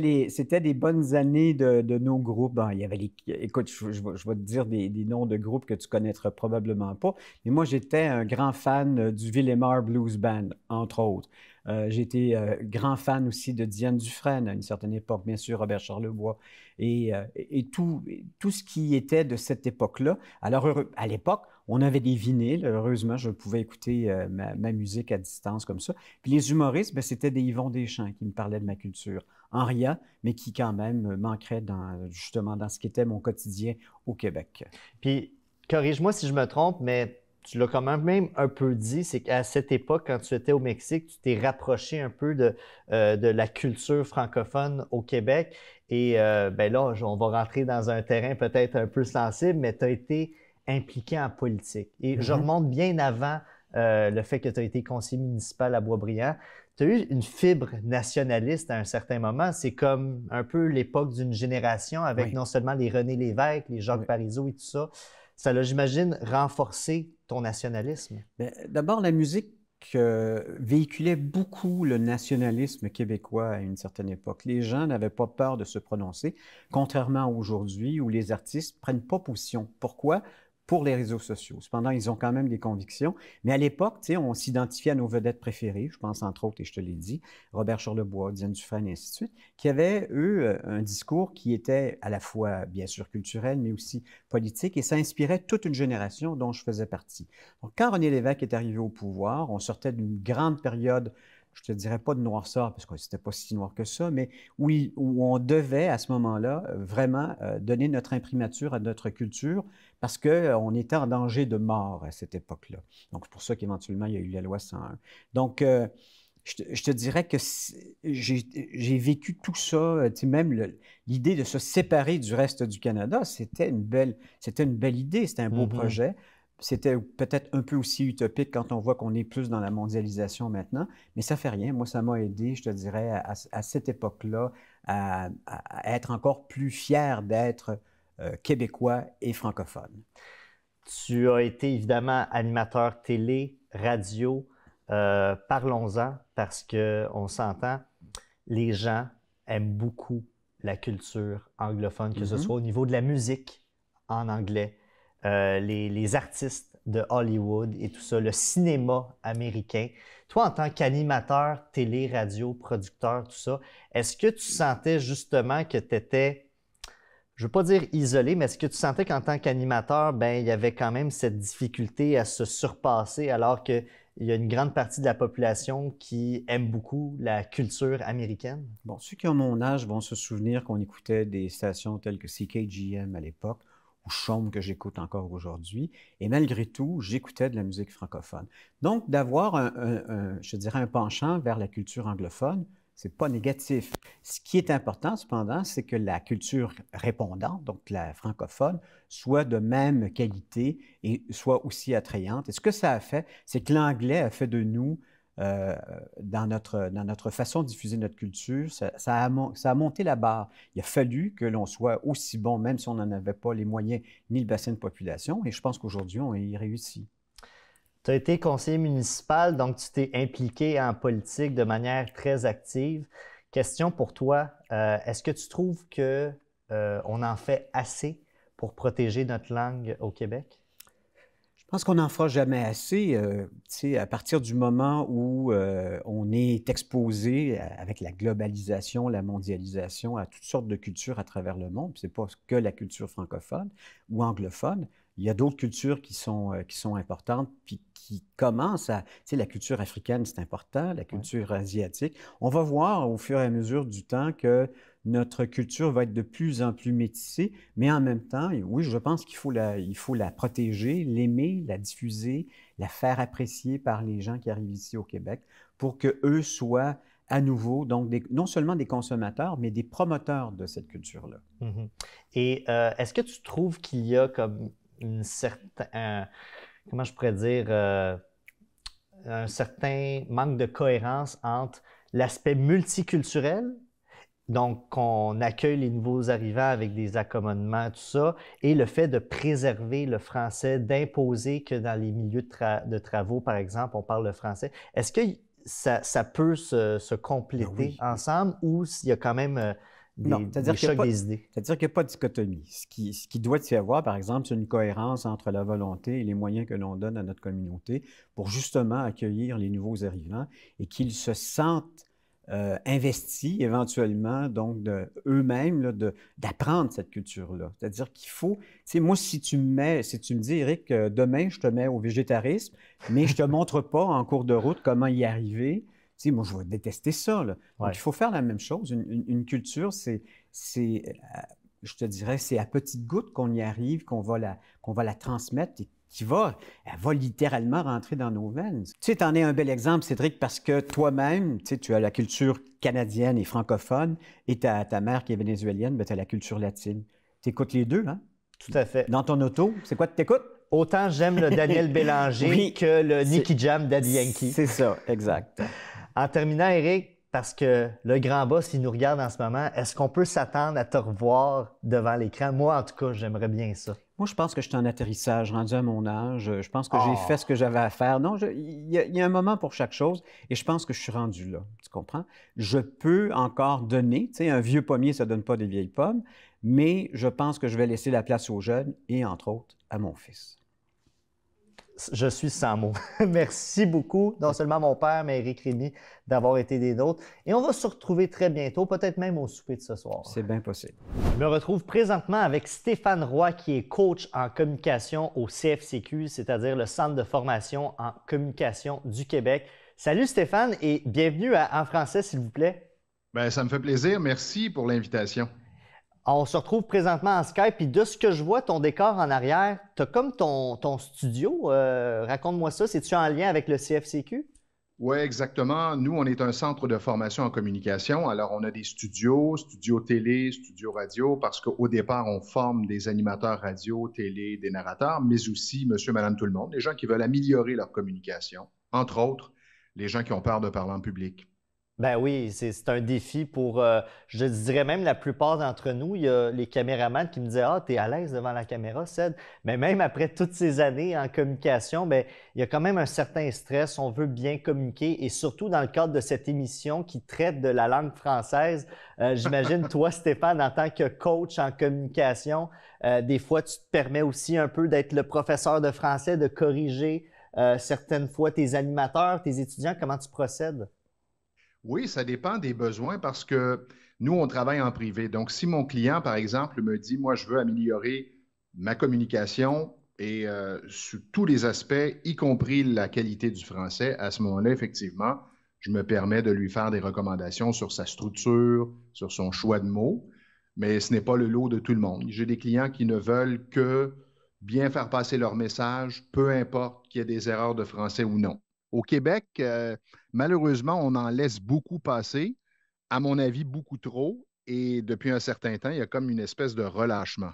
des bonnes années de, nos groupes. Hein. il y avait les, écoute, je, vais te dire des, noms de groupes que tu connaîtras probablement pas. Mais moi, j'étais un grand fan du Villemar Blues Band, entre autres. Euh, j'étais euh, grand fan aussi de Diane Dufresne à une certaine époque, bien sûr, Robert Charlebois, euh, et, tout, tout ce qui était de cette époque-là. Alors, à l'époque, on avait des vinyles. Heureusement, je pouvais écouter euh, ma, musique à distance comme ça. Puis les humoristes, ben, c'était des Yvon Deschamps qui me parlaient de ma culture. En rien, mais qui quand même euh, manquerait dans, justement dans ce qui était mon quotidien au Québec. Puis, corrige-moi si je me trompe, mais tu l'as quand même un peu dit, c'est qu'à cette époque, quand tu étais au Mexique, tu t'es rapproché un peu de, euh, la culture francophone au Québec. Et ben là, on va rentrer dans un terrain peut-être un peu sensible, mais tu as été impliqué en politique. Et je mhm. remonte bien avant euh, le fait que tu as été conseiller municipal à Boisbriand. Tu as eu une fibre nationaliste à un certain moment. C'est comme un peu l'époque d'une génération avec non seulement les René Lévesque, les Jacques Parizeau et tout ça. Ça l'a, j'imagine, renforcé ton nationalisme. Ben, d'abord, la musique euh, véhiculait beaucoup le nationalisme québécois à une certaine époque. Les gens n'avaient pas peur de se prononcer, contrairement à aujourd'hui où les artistes prennent pas position. Pourquoi? pour les réseaux sociaux. Cependant, ils ont quand même des convictions. Mais à l'époque, on s'identifiait à nos vedettes préférées. Je pense entre autres, et je te l'ai dit, Robert Charlebois, Diane Dufresne, et ainsi de suite, qui avaient, eux, euh, un discours qui était à la fois, bien sûr, culturel, mais aussi politique. Et ça inspirait toute une génération dont je faisais partie. Donc, quand René Lévesque est arrivé au pouvoir, on sortait d'une grande période je te dirais pas de noirceur, parce que c'était pas si noir que ça, mais oui, où on devait à ce moment-là euh, vraiment euh, donner notre imprimature à notre culture parce qu'on euh, était en danger de mort à cette époque-là. Donc, c'est pour ça qu'éventuellement, il y a eu la loi 101. Donc, je, te, dirais que j'ai vécu tout ça, même l'idée de se séparer du reste du Canada, c'était une belle, c'était une belle idée, c'était un beau mm-hmm. projet c'était peut-être un peu aussi utopique quand on voit qu'on est plus dans la mondialisation maintenant, mais ça fait rien. Moi, ça m'a aidé, je te dirais, à, cette époque-là, à, être encore plus fier d'être euh, québécois et francophone. Tu as été évidemment animateur télé, radio. Euh, parlons-en parce qu'on s'entend, les gens aiment beaucoup la culture anglophone, que ce mm-hmm. soit au niveau de la musique en anglais, euh, les, artistes de Hollywood et tout ça, le cinéma américain. Toi, en tant qu'animateur, télé, radio, producteur, tout ça, est-ce que tu sentais justement que tu étais, je ne veux pas dire isolé, mais est-ce que tu sentais qu'en tant qu'animateur, ben, il y avait quand même cette difficulté à se surpasser alors que il y a une grande partie de la population qui aime beaucoup la culture américaine. Bon, ceux qui ont mon âge vont se souvenir qu'on écoutait des stations telles que CKGM à l'époque, Chaume que j'écoute encore aujourd'hui. Et malgré tout, j'écoutais de la musique francophone. Donc, d'avoir un, je dirais, un penchant vers la culture anglophone, n'est pas négatif. Ce qui est important, cependant, c'est que la culture répondante, donc la francophone, soit de même qualité et soit aussi attrayante. Et ce que ça a fait, c'est que l'anglais a fait de nous euh, dans, notre, dans notre façon de diffuser notre culture, ça, a, monté la barre. Il a fallu que l'on soit aussi bon, même si on n'en avait pas les moyens ni le bassin de population. Et je pense qu'aujourd'hui, on y réussit. Tu as été conseiller municipal, donc tu t'es impliqué en politique de manière très active. Question pour toi, euh, est-ce que tu trouves que euh, on en fait assez pour protéger notre langue au Québec? Je pense qu'on n'en fera jamais assez. Euh, à partir du moment où euh, on est exposé avec la globalisation, la mondialisation, à toutes sortes de cultures à travers le monde, c'est pas que la culture francophone ou anglophone. Il y a d'autres cultures qui sont, euh, qui sont importantes, puis qui commencent à... Tu sais, la culture africaine, c'est important, la culture asiatique. On va voir au fur et à mesure du temps que notre culture va être de plus en plus métissée, mais en même temps, oui, je pense qu'il faut la, il faut la protéger, l'aimer, la diffuser, la faire apprécier par les gens qui arrivent ici au Québec pour qu'eux soient à nouveau, donc non seulement des consommateurs, mais des promoteurs de cette culture-là. Mm-hmm. Et euh, est-ce que tu trouves qu'il y a comme une certaine, comment je pourrais dire, euh, un certain manque de cohérence entre l'aspect multiculturel donc, on accueille les nouveaux arrivants avec des accommodements, tout ça, et le fait de préserver le français, d'imposer que dans les milieux de, travaux, par exemple, on parle le français. Est-ce que ça, peut se, compléter ah ensemble ou s'il y a quand même euh, des, chocs des idées? C'est-à-dire qu'il n'y a pas de dichotomie. Ce qui, ce qui doit y avoir, par exemple, c'est une cohérence entre la volonté et les moyens que l'on donne à notre communauté pour justement accueillir les nouveaux arrivants et qu'ils se sentent euh, investis éventuellement, donc eux-mêmes, d'apprendre cette culture-là. C'est-à-dire qu'il faut, tu sais, moi, si tu me mets, si tu me dis, Eric, demain, je te mets au végétarisme, mais je te <laughs> montre pas en cours de route comment y arriver, tu sais, moi, je vais détester ça. il faut faire la même chose. Une, culture, c'est, euh, je te dirais, c'est à petite goutte qu'on y arrive, qu'on va la, qu'on va la transmettre qui va, elle va littéralement rentrer dans nos veines. Tu sais, t'en es un bel exemple, Cédric, parce que toi-même, tu as la culture canadienne et francophone, et ta, ta mère qui est vénézuélienne, mais ben, tu as la culture latine. Tu écoutes les deux, hein? Tout à fait. Dans ton auto, c'est quoi que tu écoutes? Autant j'aime le Daniel <laughs> Bélanger que le Nicky Jam d'Addy Yankee. C'est ça, exact. en terminant, Eric, parce que le grand boss, il nous regarde en ce moment. Est-ce qu'on peut s'attendre à te revoir devant l'écran? Moi, en tout cas, j'aimerais bien ça. Moi, je pense que je suis en atterrissage, rendu à mon âge. Je pense que j'ai ah. fait ce que j'avais à faire. Non, il y, y, a un moment pour chaque chose et je pense que je suis rendu là. Tu comprends? Je peux encore donner. Tu sais, un vieux pommier, ça ne donne pas des vieilles pommes, mais je pense que je vais laisser la place aux jeunes et, entre autres, à mon fils je suis sans mots. <laughs> Merci beaucoup, non seulement mon père, mais Eric Rémy, d'avoir été des nôtres. Et on va se retrouver très bientôt, peut-être même au souper de ce soir. C'est bien possible. Je me retrouve présentement avec Stéphane Roy, qui est coach en communication au CFCQ, c'est-à-dire le Centre de formation en communication du Québec. Salut Stéphane et bienvenue En français, s'il vous plaît. Ben, ça me fait plaisir. Merci pour l'invitation on se retrouve présentement en Skype, puis de ce que je vois, ton décor en arrière, tu as comme ton, studio. Euh, raconte-moi ça, c'est-tu en lien avec le CFCQ? Oui, exactement. Nous, on est un centre de formation en communication. Alors, on a des studios, studios télé, studios radio, parce qu'au départ, on forme des animateurs radio, télé, des narrateurs, mais aussi monsieur, madame, tout le monde, les gens qui veulent améliorer leur communication, entre autres les gens qui ont peur de parler en public, ben oui, c'est un défi pour, euh, je dirais même la plupart d'entre nous. Il y a les caméramans qui me disaient Ah, t'es à l'aise devant la caméra, Ced. Mais même après toutes ces années en communication, ben, il y a quand même un certain stress. On veut bien communiquer et surtout dans le cadre de cette émission qui traite de la langue française. Euh, j'imagine, <laughs> toi, Stéphane, en tant que coach en communication, euh, des fois, tu te permets aussi un peu d'être le professeur de français, de corriger certaines fois tes animateurs, tes étudiants. Comment tu procèdes? Oui, ça dépend des besoins parce que nous, on travaille en privé. Donc, si mon client, par exemple, me dit, moi, je veux améliorer ma communication et euh, sous tous les aspects, y compris la qualité du français, à ce moment-là, effectivement, je me permets de lui faire des recommandations sur sa structure, sur son choix de mots, mais ce n'est pas le lot de tout le monde. J'ai des clients qui ne veulent que bien faire passer leur message, peu importe qu'il y ait des erreurs de français ou non. Au Québec, euh, malheureusement, on en laisse beaucoup passer, à mon avis, beaucoup trop. Et depuis un certain temps, il y a comme une espèce de relâchement.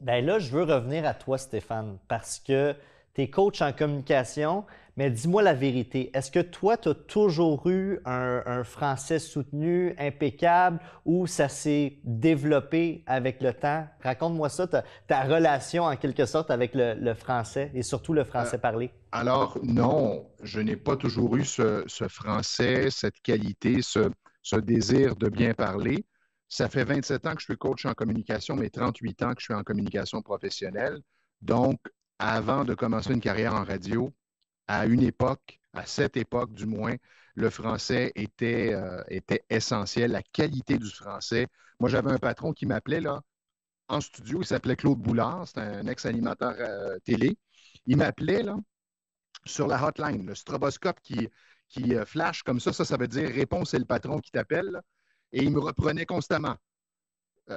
Bien là, je veux revenir à toi, Stéphane, parce que tu es en communication, mais dis-moi la vérité, est-ce que toi, tu as toujours eu un, français soutenu, impeccable, ou ça s'est développé avec le temps? Raconte-moi ça, ta, relation en quelque sorte avec le, français et surtout le français euh, parlé. Alors, non, je n'ai pas toujours eu ce, français, cette qualité, ce, ce, désir de bien parler. Ça fait 27 ans que je suis coach en communication, mais 38 ans que je suis en communication professionnelle. Donc, avant de commencer une carrière en radio, à une époque, à cette époque du moins, le français euh, était, essentiel, la qualité du français. Moi, j'avais un patron qui m'appelait là en studio, il s'appelait Claude Boulard, c'est un ex-animateur euh, télé. Il m'appelait là sur la hotline, le stroboscope qui, qui euh, flash comme ça, ça, ça veut dire réponse, c'est le patron qui t'appelle, et il me reprenait constamment.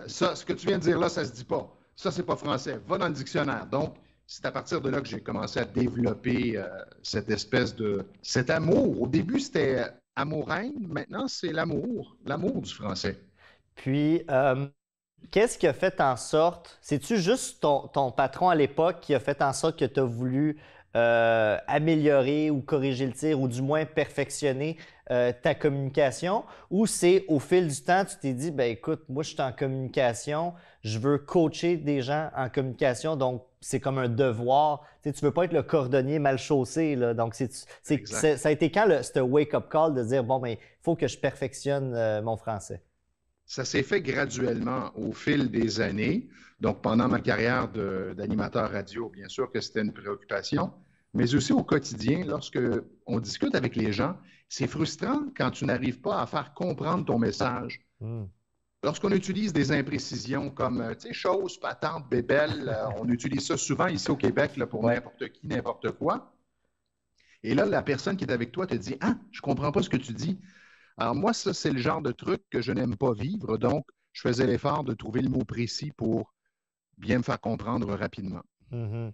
ça, ce que tu viens de dire là, ça se dit pas. Ça, c'est pas français. Va dans le dictionnaire. Donc, c'est à partir de là que j'ai commencé à développer euh, cette espèce de. cet amour. Au début, c'était euh, amour Maintenant, c'est l'amour, l'amour du français. Puis, euh, qu'est-ce qui a fait en sorte. C'est-tu juste ton, ton patron à l'époque qui a fait en sorte que tu as voulu euh, améliorer ou corriger le tir ou du moins perfectionner euh, ta communication ou c'est au fil du temps, tu t'es dit, ben écoute, moi je suis en communication, je veux coacher des gens en communication, donc c'est comme un devoir. Tu ne sais, tu veux pas être le cordonnier mal chaussé. Là. Donc, c'est, ça a été quand le, ce wake-up call de dire, bon, ben il faut que je perfectionne euh, mon français? Ça s'est fait graduellement au fil des années. Donc, pendant ma carrière d'animateur radio, bien sûr que c'était une préoccupation, mais aussi au quotidien, lorsque on discute avec les gens, c'est frustrant quand tu n'arrives pas à faire comprendre ton message. Hmm. Lorsqu'on utilise des imprécisions comme, euh, tu sais, chose, patente, bébelle, euh, <laughs> on utilise ça souvent ici au Québec là, pour n'importe qui, n'importe quoi. Et là, la personne qui est avec toi te dit Ah, je ne comprends pas ce que tu dis. Alors, moi, ça, c'est le genre de truc que je n'aime pas vivre. Donc, je faisais l'effort de trouver le mot précis pour bien me faire comprendre rapidement. Mm-hmm.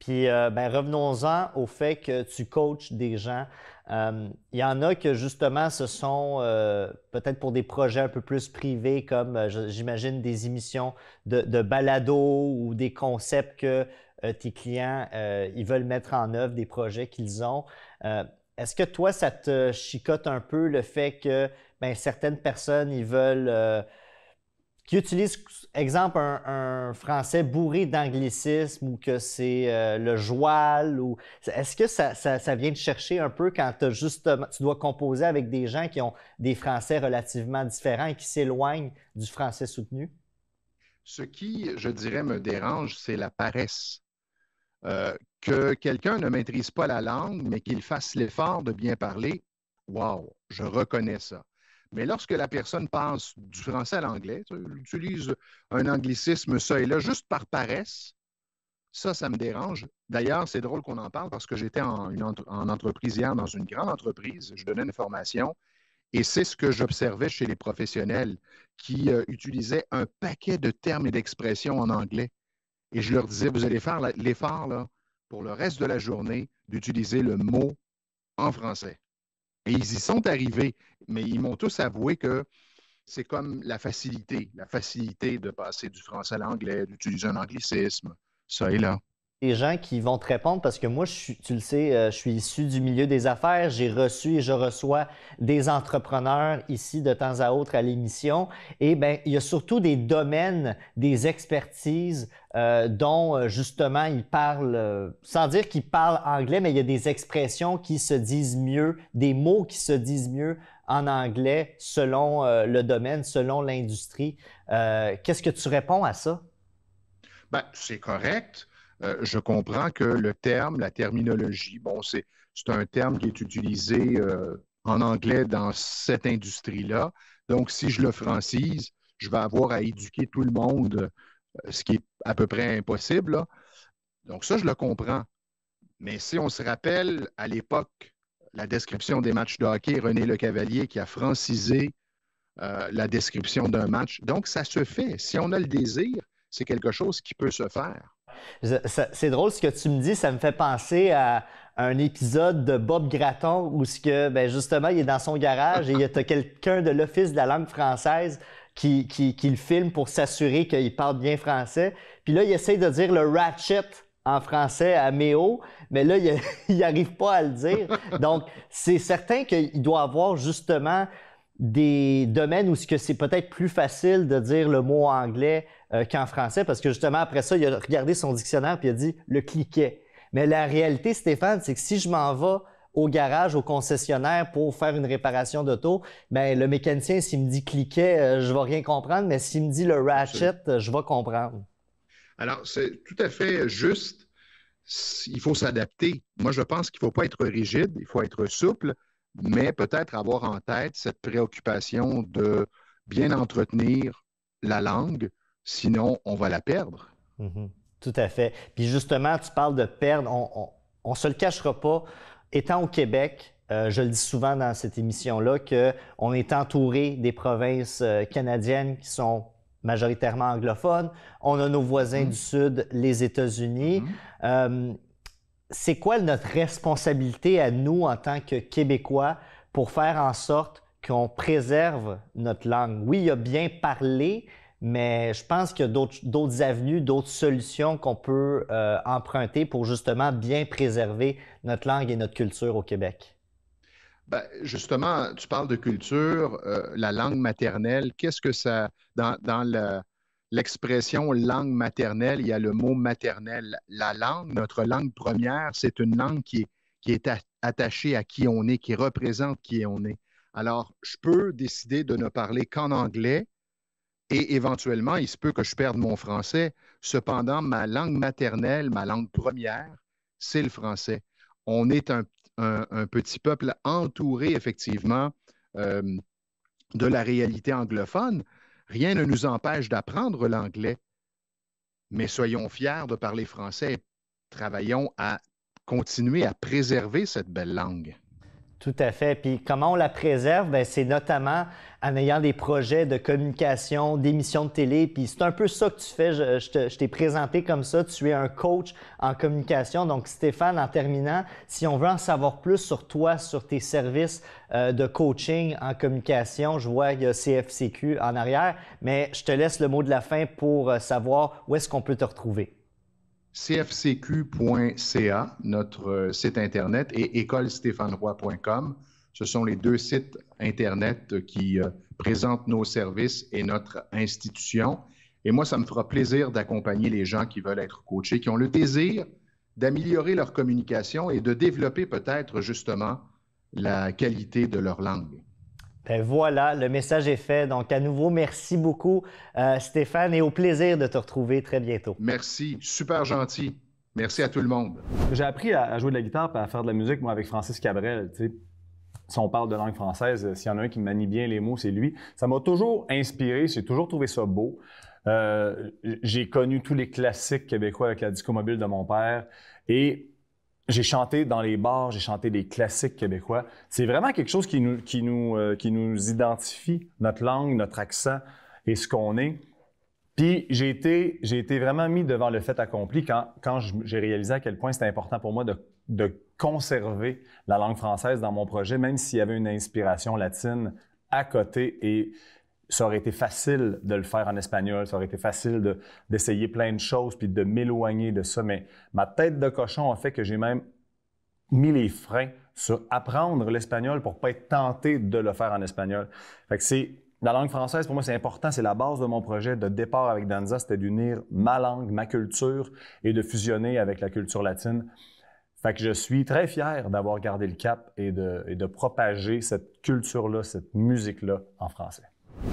Puis, euh, ben, revenons-en au fait que tu coaches des gens. Euh, il y en a que justement, ce sont euh, peut-être pour des projets un peu plus privés, comme j'imagine des émissions de, balado ou des concepts que tes clients ils veulent mettre en œuvre, des projets qu'ils ont. Est-ce que toi, ça te chicote un peu le fait que ben, certaines personnes ils veulent qui utilise, exemple, un, français bourré d'anglicisme ou que c'est euh, le joual ou est-ce que ça, vient de chercher un peu quand justement, tu dois composer avec des gens qui ont des français relativement différents et qui s'éloignent du français soutenu? Ce qui, je dirais, me dérange, c'est la paresse. Euh, que quelqu'un ne maîtrise pas la langue, mais qu'il fasse l'effort de bien parler, wow, je reconnais ça. Mais lorsque la personne passe du français à l'anglais, utilise un anglicisme ça et là, juste par paresse, ça, ça me dérange. D'ailleurs, c'est drôle qu'on en parle parce que j'étais en, entreprise hier dans une grande entreprise, je donnais une formation et c'est ce que j'observais chez les professionnels qui euh, utilisaient un paquet de termes et d'expressions en anglais. Et je leur disais, vous allez faire l'effort pour le reste de la journée d'utiliser le mot en français. Et ils y sont arrivés, mais ils m'ont tous avoué que c'est comme la facilité, la facilité de passer du français à l'anglais, d'utiliser un anglicisme, ça et là des gens qui vont te répondre parce que moi, tu le sais, euh, je suis issu du milieu des affaires. J'ai reçu et je reçois des entrepreneurs ici de temps à autre à l'émission. Et ben, il y a surtout des domaines, des expertises euh, dont euh, justement ils parlent, sans dire qu'ils parlent anglais, mais il y a des expressions qui se disent mieux, des mots qui se disent mieux en anglais selon le domaine, selon l'industrie. Qu'est-ce que tu réponds à ça? Ben, c'est correct. Euh, je comprends que le terme, la terminologie, bon, c'est un terme qui est utilisé euh, en anglais dans cette industrie-là. Donc, si je le francise, je vais avoir à éduquer tout le monde, euh, ce qui est à peu près impossible. Donc, ça, je le comprends. Mais si on se rappelle à l'époque la description des matchs de hockey, René Lecavalier qui a francisé la description d'un match. Donc, ça se fait. Si on a le désir, c'est quelque chose qui peut se faire. C'est drôle ce que tu me dis, ça me fait penser à un épisode de Bob Gratton où ce que, ben, justement, il est dans son garage et il y a quelqu'un de l'Office de la langue française qui, qui, le filme pour s'assurer qu'il parle bien français. Puis là, il essaye de dire le ratchet en français à Méo, mais là, il n'arrive <laughs> pas à le dire. Donc, c'est certain qu'il doit avoir justement des domaines où c'est peut-être plus facile de dire le mot anglais euh, qu'en français, parce que justement, après ça, il a regardé son dictionnaire puis il a dit le cliquet. Mais la réalité, Stéphane, c'est que si je m'en vais au garage, au concessionnaire pour faire une réparation d'auto, ben le mécanicien, s'il me dit cliquet, je euh, je vais rien comprendre, mais s'il me dit le ratchet, je vais comprendre. Alors, c'est tout à fait juste. Il faut s'adapter. Moi, je pense qu'il ne faut pas être rigide, il faut être souple, mais peut-être avoir en tête cette préoccupation de bien entretenir la langue, Sinon, on va la perdre. Mhm. Tout à fait. Puis justement, tu parles de perdre. On ne se le cachera pas. Étant au Québec, euh, je le dis souvent dans cette émission-là, qu'on est entouré des provinces euh, canadiennes qui sont majoritairement anglophones. On a nos voisins mhm. du Sud, les États-Unis. Mhm. Euh, c'est quoi notre responsabilité à nous en tant que Québécois pour faire en sorte qu'on préserve notre langue? Oui, il y a bien parlé, mais je pense qu'il y a d'autres avenues, d'autres solutions qu'on peut euh, emprunter pour justement bien préserver notre langue et notre culture au Québec. Ben, justement, tu parles de culture, euh, la langue maternelle. Qu'est-ce que ça, dans, l'expression langue maternelle, il y a le mot maternelle. La langue, notre langue première, c'est une langue qui, qui est attachée à qui on est, qui représente qui on est. Alors, je peux décider de ne parler qu'en anglais et éventuellement, il se peut que je perde mon français. Cependant, ma langue maternelle, ma langue première, c'est le français. On est un, petit peuple entouré, effectivement, euh, de la réalité anglophone. Rien ne nous empêche d'apprendre l'anglais. Mais soyons fiers de parler français et travaillons à continuer à préserver cette belle langue. Tout à fait. Puis comment on la préserve? Ben, c'est notamment en ayant des projets de communication, d'émissions de télé. Puis c'est un peu ça que tu fais. Je, t'ai présenté comme ça. Tu es un coach en communication. Donc, Stéphane, en terminant, si on veut en savoir plus sur toi, sur tes services euh, de coaching en communication, je vois qu'il y a CFCQ en arrière. Mais je te laisse le mot de la fin pour euh, savoir où est-ce qu'on peut te retrouver cfcq.ca, notre euh, site Internet, et écolestéphanroy.com. Ce sont les deux sites Internet euh, qui euh, présentent nos services et notre institution. Et moi, ça me fera plaisir d'accompagner les gens qui veulent être coachés, qui ont le désir d'améliorer leur communication et de développer peut-être justement la qualité de leur langue. Ben voilà, le message est fait. Donc, à nouveau, merci beaucoup, euh, Stéphane, et au plaisir de te retrouver très bientôt. Merci, super gentil. Merci à tout le monde. J'ai appris à, jouer de la guitare et à faire de la musique, moi, avec Francis Cabrel. Si on parle de langue française, euh, s'il y en a un qui manie bien les mots, c'est lui. Ça m'a toujours inspiré, j'ai toujours trouvé ça beau. Euh, j'ai connu tous les classiques québécois avec la disco mobile de mon père. Et j'ai chanté dans les bars, j'ai chanté des classiques québécois. C'est vraiment quelque chose qui nous, qui, nous, euh, qui nous identifie, notre langue, notre accent et ce qu'on est. Puis j'ai été, j'ai été vraiment mis devant le fait accompli quand, j'ai réalisé à quel point c'était important pour moi de, de conserver la langue française dans mon projet, même s'il y avait une inspiration latine à côté. Et ça aurait été facile de le faire en espagnol, ça aurait été facile d'essayer plein de choses puis de m'éloigner de ça. Mais ma tête de cochon a fait que j'ai même mis les freins sur apprendre l'espagnol pour pas être tenté de le faire en espagnol. Fait que c'est la langue française, pour moi, c'est important, c'est la base de mon projet de départ avec Danza, c'était d'unir ma langue, ma culture et de fusionner avec la culture latine. Fait que je suis très fier d'avoir gardé le cap et de, et de propager cette culture-là, cette musique-là en français.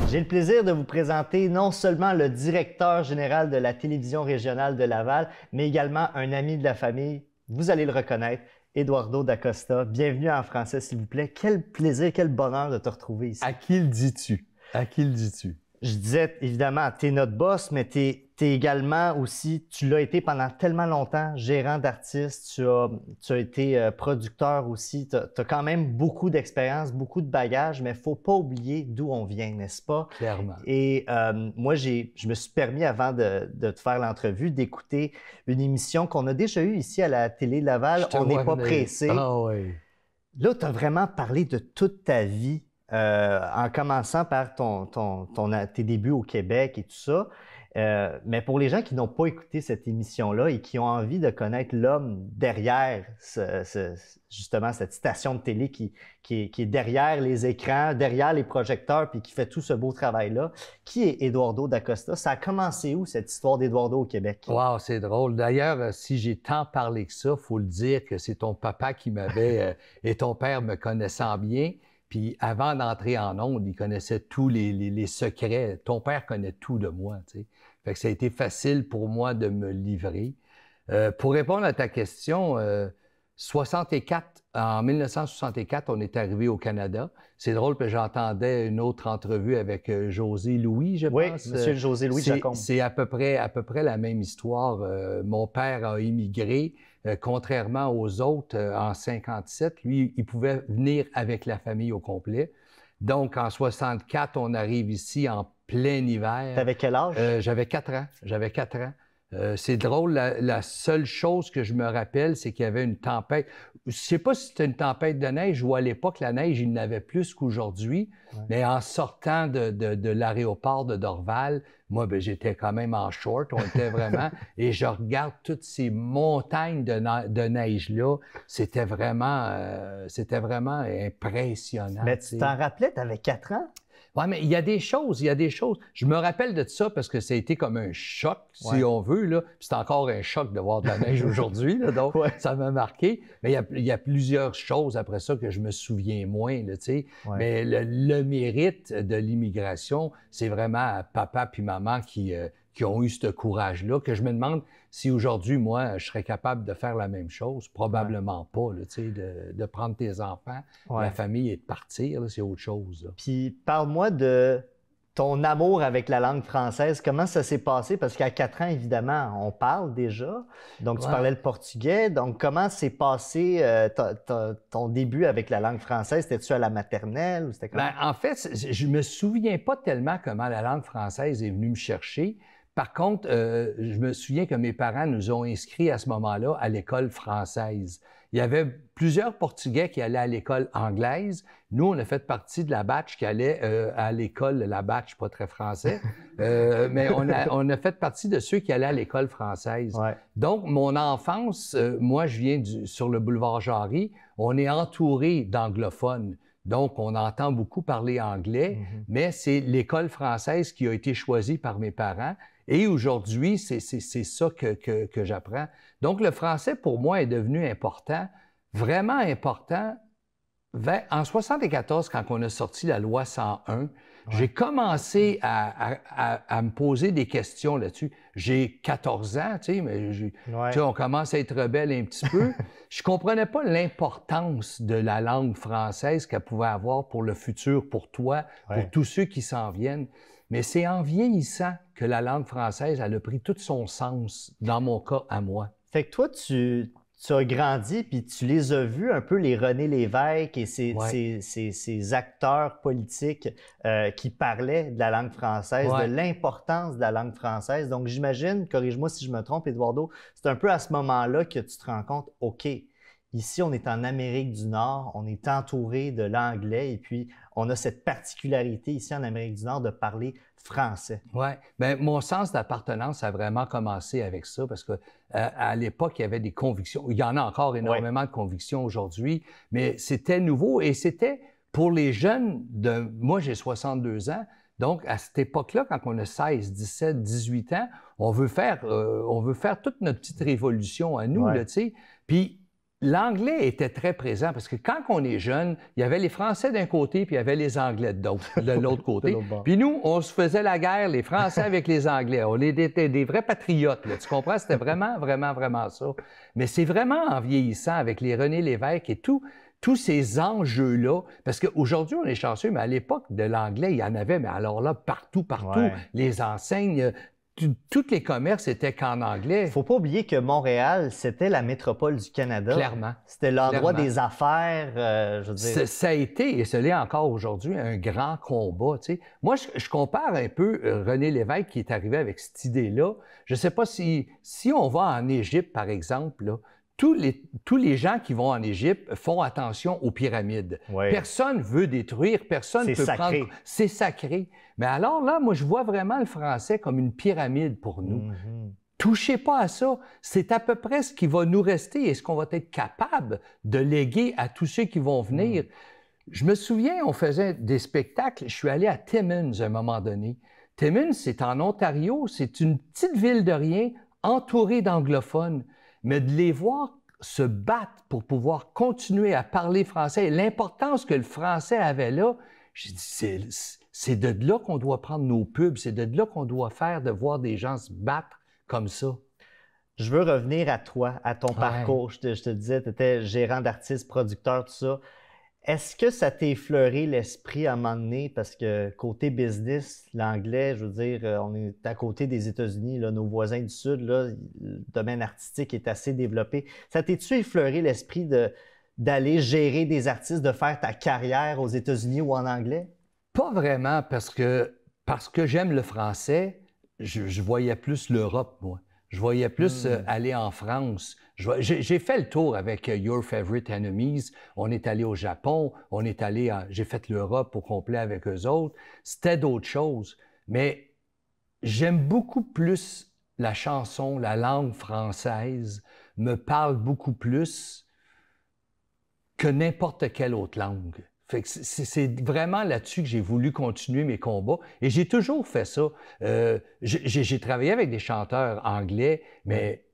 J'ai le plaisir de vous présenter non seulement le directeur général de la télévision régionale de Laval, mais également un ami de la famille. Vous allez le reconnaître, Eduardo Costa. Bienvenue en français, s'il vous plaît. Quel plaisir, quel bonheur de te retrouver ici. À qui le dis-tu? À qui le dis-tu? Je disais évidemment, t'es notre boss, mais t'es tu également aussi, tu l'as été pendant tellement longtemps, gérant d'artistes, tu as, tu as été euh, producteur aussi, tu as, quand même beaucoup d'expérience, beaucoup de bagages, mais faut pas oublier d'où on vient, n'est-ce pas? Clairement. Et euh, moi, je me suis permis, avant de, te faire l'entrevue, d'écouter une émission qu'on a déjà eue ici à la télé Laval, On n'est pas pressé. Ah oui. Là, tu as vraiment parlé de toute ta vie, euh, en commençant par ton, ton, ton, tes débuts au Québec et tout ça. Euh, mais pour les gens qui n'ont pas écouté cette émission-là et qui ont envie de connaître l'homme derrière justement cette station de télé qui, est, derrière les écrans, derrière les projecteurs, puis qui fait tout ce beau travail-là, qui est Eduardo D'Acosta? Ça a commencé où cette histoire d'Eduardo au Québec? Wow, c'est drôle. D'ailleurs, euh, si j'ai tant parlé que ça, il faut le dire que c'est ton papa qui m'avait, <laughs> euh, et ton père me connaissant bien, puis avant d'entrer en onde, il connaissait tous les, les, secrets. Ton père connaît tout de moi, tu sais ça a été facile pour moi de me livrer. Euh, pour répondre à ta question, 64, euh, en 1964, on est arrivé au Canada. C'est drôle parce que j'entendais une autre entrevue avec euh, José Louis, je pense. Oui, Monsieur José Louis Jacombe. C'est à peu près à peu près la même histoire. mon père a immigré, contrairement aux autres en 57. Lui, il pouvait venir avec la famille au complet. Donc en 64, on arrive ici en plein hiver. T'avais quel âge? Euh, j'avais quatre ans. J'avais 4 ans. Euh, c'est drôle, la, seule chose que je me rappelle, c'est qu'il y avait une tempête. Je ne sais pas si c'était une tempête de neige ou à l'époque, la neige, il n'avait plus qu'aujourd'hui. Mais en sortant de, de l'aéroport de Dorval, moi, ben, j'étais quand même en short, on était vraiment. <laughs> et je regarde toutes ces montagnes de, de neige-là. C'était vraiment, euh, c'était vraiment impressionnant. Mais tu t'en rappelais, tu avais 4 ans? Ouais, mais il y a des choses, il y a des choses. Je me rappelle de ça parce que ça a été comme un choc, si on veut. Là. C'est encore un choc de voir de la neige <laughs> aujourd'hui, donc ça m'a marqué. Mais il y, a, plusieurs choses après ça que je me souviens moins. Mais le, mérite de l'immigration, c'est vraiment papa puis maman qui, euh, qui ont eu ce courage-là, que je me demande si aujourd'hui, moi, je serais capable de faire la même chose. Probablement pas, de, de prendre tes enfants, la famille et de partir, c'est autre chose. Puis parle-moi de ton amour avec la langue française, comment ça s'est passé? Parce qu'à quatre ans, évidemment, on parle déjà. Donc, tu parlais le portugais. Donc, comment s'est passé euh, ton début avec la langue française? C'était-tu à la maternelle ou ben, en fait, je me souviens pas tellement comment la langue française est venue me chercher. Par contre, euh, je me souviens que mes parents nous ont inscrits à ce moment-là à l'école française. Il y avait plusieurs Portugais qui allaient à l'école anglaise. Nous, on a fait partie de la batch qui allait euh, à l'école, la batch, pas très français, euh, <laughs> mais on a, on a, fait partie de ceux qui allaient à l'école française. Donc, mon enfance, moi, je viens sur le boulevard Jarry, on est entouré d'anglophones. Donc, on entend beaucoup parler anglais, mm-hmm. mais c'est l'école française qui a été choisie par mes parents. Et aujourd'hui, c'est ça que, j'apprends. Donc, le français, pour moi, est devenu important, vraiment important. En 1974, quand on a sorti la loi 101, j'ai commencé à, me poser des questions là-dessus. J'ai 14 ans, tu sais, mais on commence à être rebelle un petit peu. <laughs> Je comprenais pas l'importance de la langue française qu'elle pouvait avoir pour le futur, pour toi, pour tous ceux qui s'en viennent. Mais c'est en vieillissant que la langue française, elle a pris tout son sens, dans mon cas, à moi. Fait que toi, tu, as grandi, puis tu les as vus un peu, les René Lévesque et ces, ces, acteurs politiques euh, qui parlaient de la langue française, de l'importance de la langue française. Donc, j'imagine, corrige-moi si je me trompe, Eduardo, c'est un peu à ce moment-là que tu te rends compte, OK, Ici, on est en Amérique du Nord, on est entouré de l'anglais et puis on a cette particularité ici en Amérique du Nord de parler français. Oui, mais ben, mon sens d'appartenance a vraiment commencé avec ça parce que euh, à l'époque, il y avait des convictions. Il y en a encore énormément de convictions aujourd'hui, mais c'était nouveau et c'était pour les jeunes de moi j'ai 62 ans. Donc, à cette époque-là, quand on a 16, 17, 18 ans, on veut faire, euh, on veut faire toute notre petite révolution à nous, tu sais. Puis, L'anglais était très présent parce que quand on est jeune, il y avait les Français d'un côté puis il y avait les Anglais de <laughs> l'autre côté. puis nous, on se faisait la guerre, les Français avec les Anglais. On était des vrais patriotes. Tu comprends? C'était vraiment, vraiment, vraiment ça. Mais c'est vraiment en vieillissant avec les René Lévesque et tout, tous ces enjeux-là, parce qu'aujourd'hui, on est chanceux, mais à l'époque de l'anglais, il y en avait, mais alors là, partout, partout, les enseignes, tous les commerces étaient qu'en anglais. Faut pas oublier que Montréal, c'était la métropole du Canada. Clairement. C'était l'endroit des affaires, euh, je veux dire. Ça a été, et ce l'est encore aujourd'hui, un grand combat. Tu sais. Moi, je, compare un peu euh, René Lévesque qui est arrivé avec cette idée-là. Je sais pas si, si on va en Égypte, par exemple, là, tous les, tous les gens qui vont en Égypte font attention aux pyramides. Personne Personne veut détruire, personne ne peut prendre. C'est sacré. Mais alors là, moi, je vois vraiment le français comme une pyramide pour nous. Mhm. Touchez pas à ça. C'est à peu près ce qui va nous rester et ce qu'on va être capable de léguer à tous ceux qui vont venir. Mhm. Je me souviens, on faisait des spectacles. Je suis allé à Timmins à un moment donné. Timmins, c'est en Ontario. C'est une petite ville de rien entourée d'anglophones mais de les voir se battre pour pouvoir continuer à parler français l'importance que le français avait là, j'ai dit, c'est de là qu'on doit prendre nos pubs, c'est de là qu'on doit faire de voir des gens se battre comme ça. Je veux revenir à toi, à ton parcours. Je te, je te disais, tu étais gérant d'artiste, producteur, tout ça. Est-ce que ça t'a effleuré l'esprit à un moment donné? Parce que côté business, l'anglais, je veux dire, euh, on est à côté des États-Unis, nos voisins du Sud, le domaine artistique est assez développé. Ça ta tu effleuré l'esprit d'aller gérer des artistes, de faire ta carrière aux États-Unis ou en anglais? Pas vraiment, parce que, parce que j'aime le français, je, voyais plus l'Europe, moi. Je voyais plus hmm. euh, aller en France. J'ai fait le tour avec euh, Your Favorite Enemies. On est allé au Japon, on est allé, j'ai fait l'Europe au complet avec eux autres. C'était d'autres choses, mais j'aime beaucoup plus la chanson, la langue française me parle beaucoup plus que n'importe quelle autre langue. que c'est vraiment là-dessus que j'ai voulu continuer mes combats. Et j'ai toujours fait ça. Euh, j'ai travaillé avec des chanteurs anglais, mais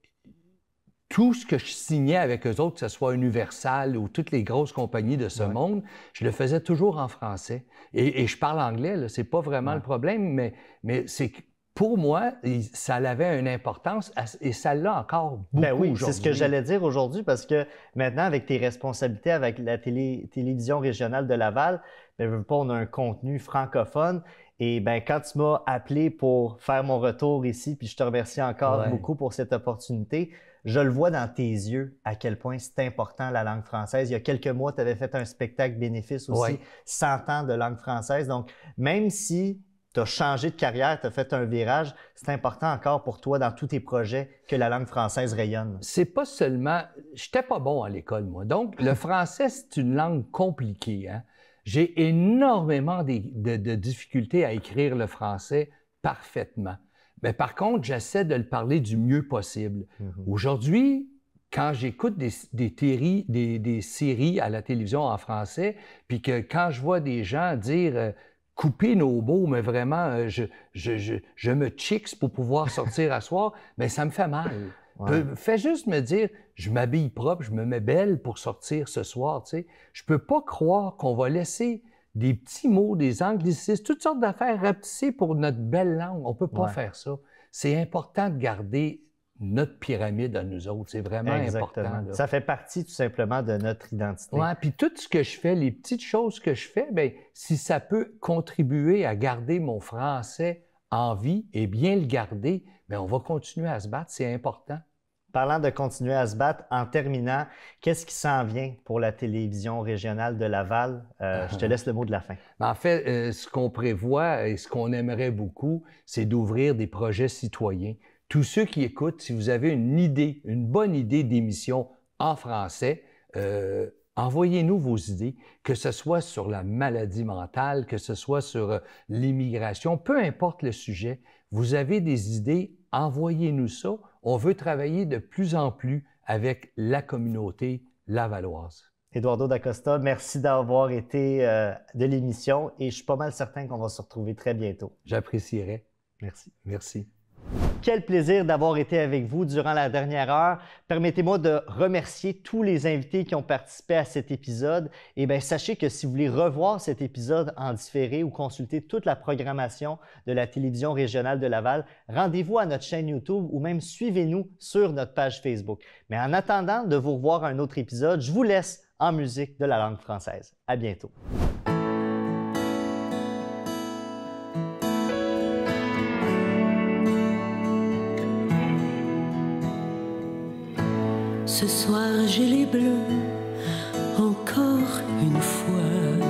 tout ce que je signais avec eux autres, que ce soit Universal ou toutes les grosses compagnies de ce monde, je le faisais toujours en français. Et, je parle anglais, c'est pas vraiment le problème, mais, mais c'est pour moi, ça avait une importance et ça l'a encore ben beaucoup ben oui, C'est ce que j'allais dire aujourd'hui parce que maintenant, avec tes responsabilités avec la télé, télévision régionale de Laval, ben, on a un contenu francophone et ben, quand tu m'as appelé pour faire mon retour ici, puis je te remercie encore beaucoup pour cette opportunité, je le vois dans tes yeux à quel point c'est important la langue française. Il y a quelques mois, tu avais fait un spectacle bénéfice aussi, 100 ans de langue française. Donc, même si tu as changé de carrière, tu as fait un virage, c'est important encore pour toi dans tous tes projets que la langue française rayonne. C'est pas seulement. J'étais pas bon à l'école, moi. Donc, le <laughs> français, c'est une langue compliquée. Hein? J'ai énormément de, difficultés à écrire le français parfaitement. Mais par contre, j'essaie de le parler du mieux possible. Mhm. Aujourd'hui, quand j'écoute des, des, séries à la télévision en français, puis que quand je vois des gens dire coupez euh, couper nos beaux », mais vraiment, euh, je, me chicks pour pouvoir sortir à soir, mais ça me fait mal. Euh, fais juste me dire, je m'habille propre, je me mets belle pour sortir ce soir. Tu sais. Je peux pas croire qu'on va laisser des petits mots, des anglicismes, toutes sortes d'affaires rapetissées pour notre belle langue. On peut pas faire ça. C'est important de garder notre pyramide à nous autres. C'est vraiment important. Ça fait partie tout simplement de notre identité. Oui, puis tout ce que je fais, les petites choses que je fais, ben, si ça peut contribuer à garder mon français en vie et bien le garder, ben, on va continuer à se battre. C'est important. Parlant de continuer à se battre, en terminant, qu'est-ce qui s'en vient pour la télévision régionale de Laval? Euh, <laughs> je te laisse le mot de la fin. Ben, en fait, euh, ce qu'on prévoit et ce qu'on aimerait beaucoup, c'est d'ouvrir des projets citoyens. Tous ceux qui écoutent, si vous avez une idée, une bonne idée d'émission en français, euh, Envoyez-nous vos idées, que ce soit sur la maladie mentale, que ce soit sur l'immigration, peu importe le sujet, vous avez des idées, envoyez-nous ça. On veut travailler de plus en plus avec la communauté lavalloise. Eduardo D'Acosta, merci d'avoir été euh, de l'émission et je suis pas mal certain qu'on va se retrouver très bientôt. J'apprécierais. Merci. Merci. Quel plaisir d'avoir été avec vous durant la dernière heure. Permettez-moi de remercier tous les invités qui ont participé à cet épisode. Et bien, sachez que si vous voulez revoir cet épisode en différé ou consulter toute la programmation de la télévision régionale de Laval, rendez-vous à notre chaîne YouTube ou même suivez-nous sur notre page Facebook. Mais en attendant de vous revoir à un autre épisode, je vous laisse en musique de la langue française. À bientôt. Ce soir j'ai les bleus encore une fois.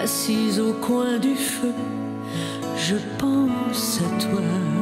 Assise au coin du feu, je pense à toi.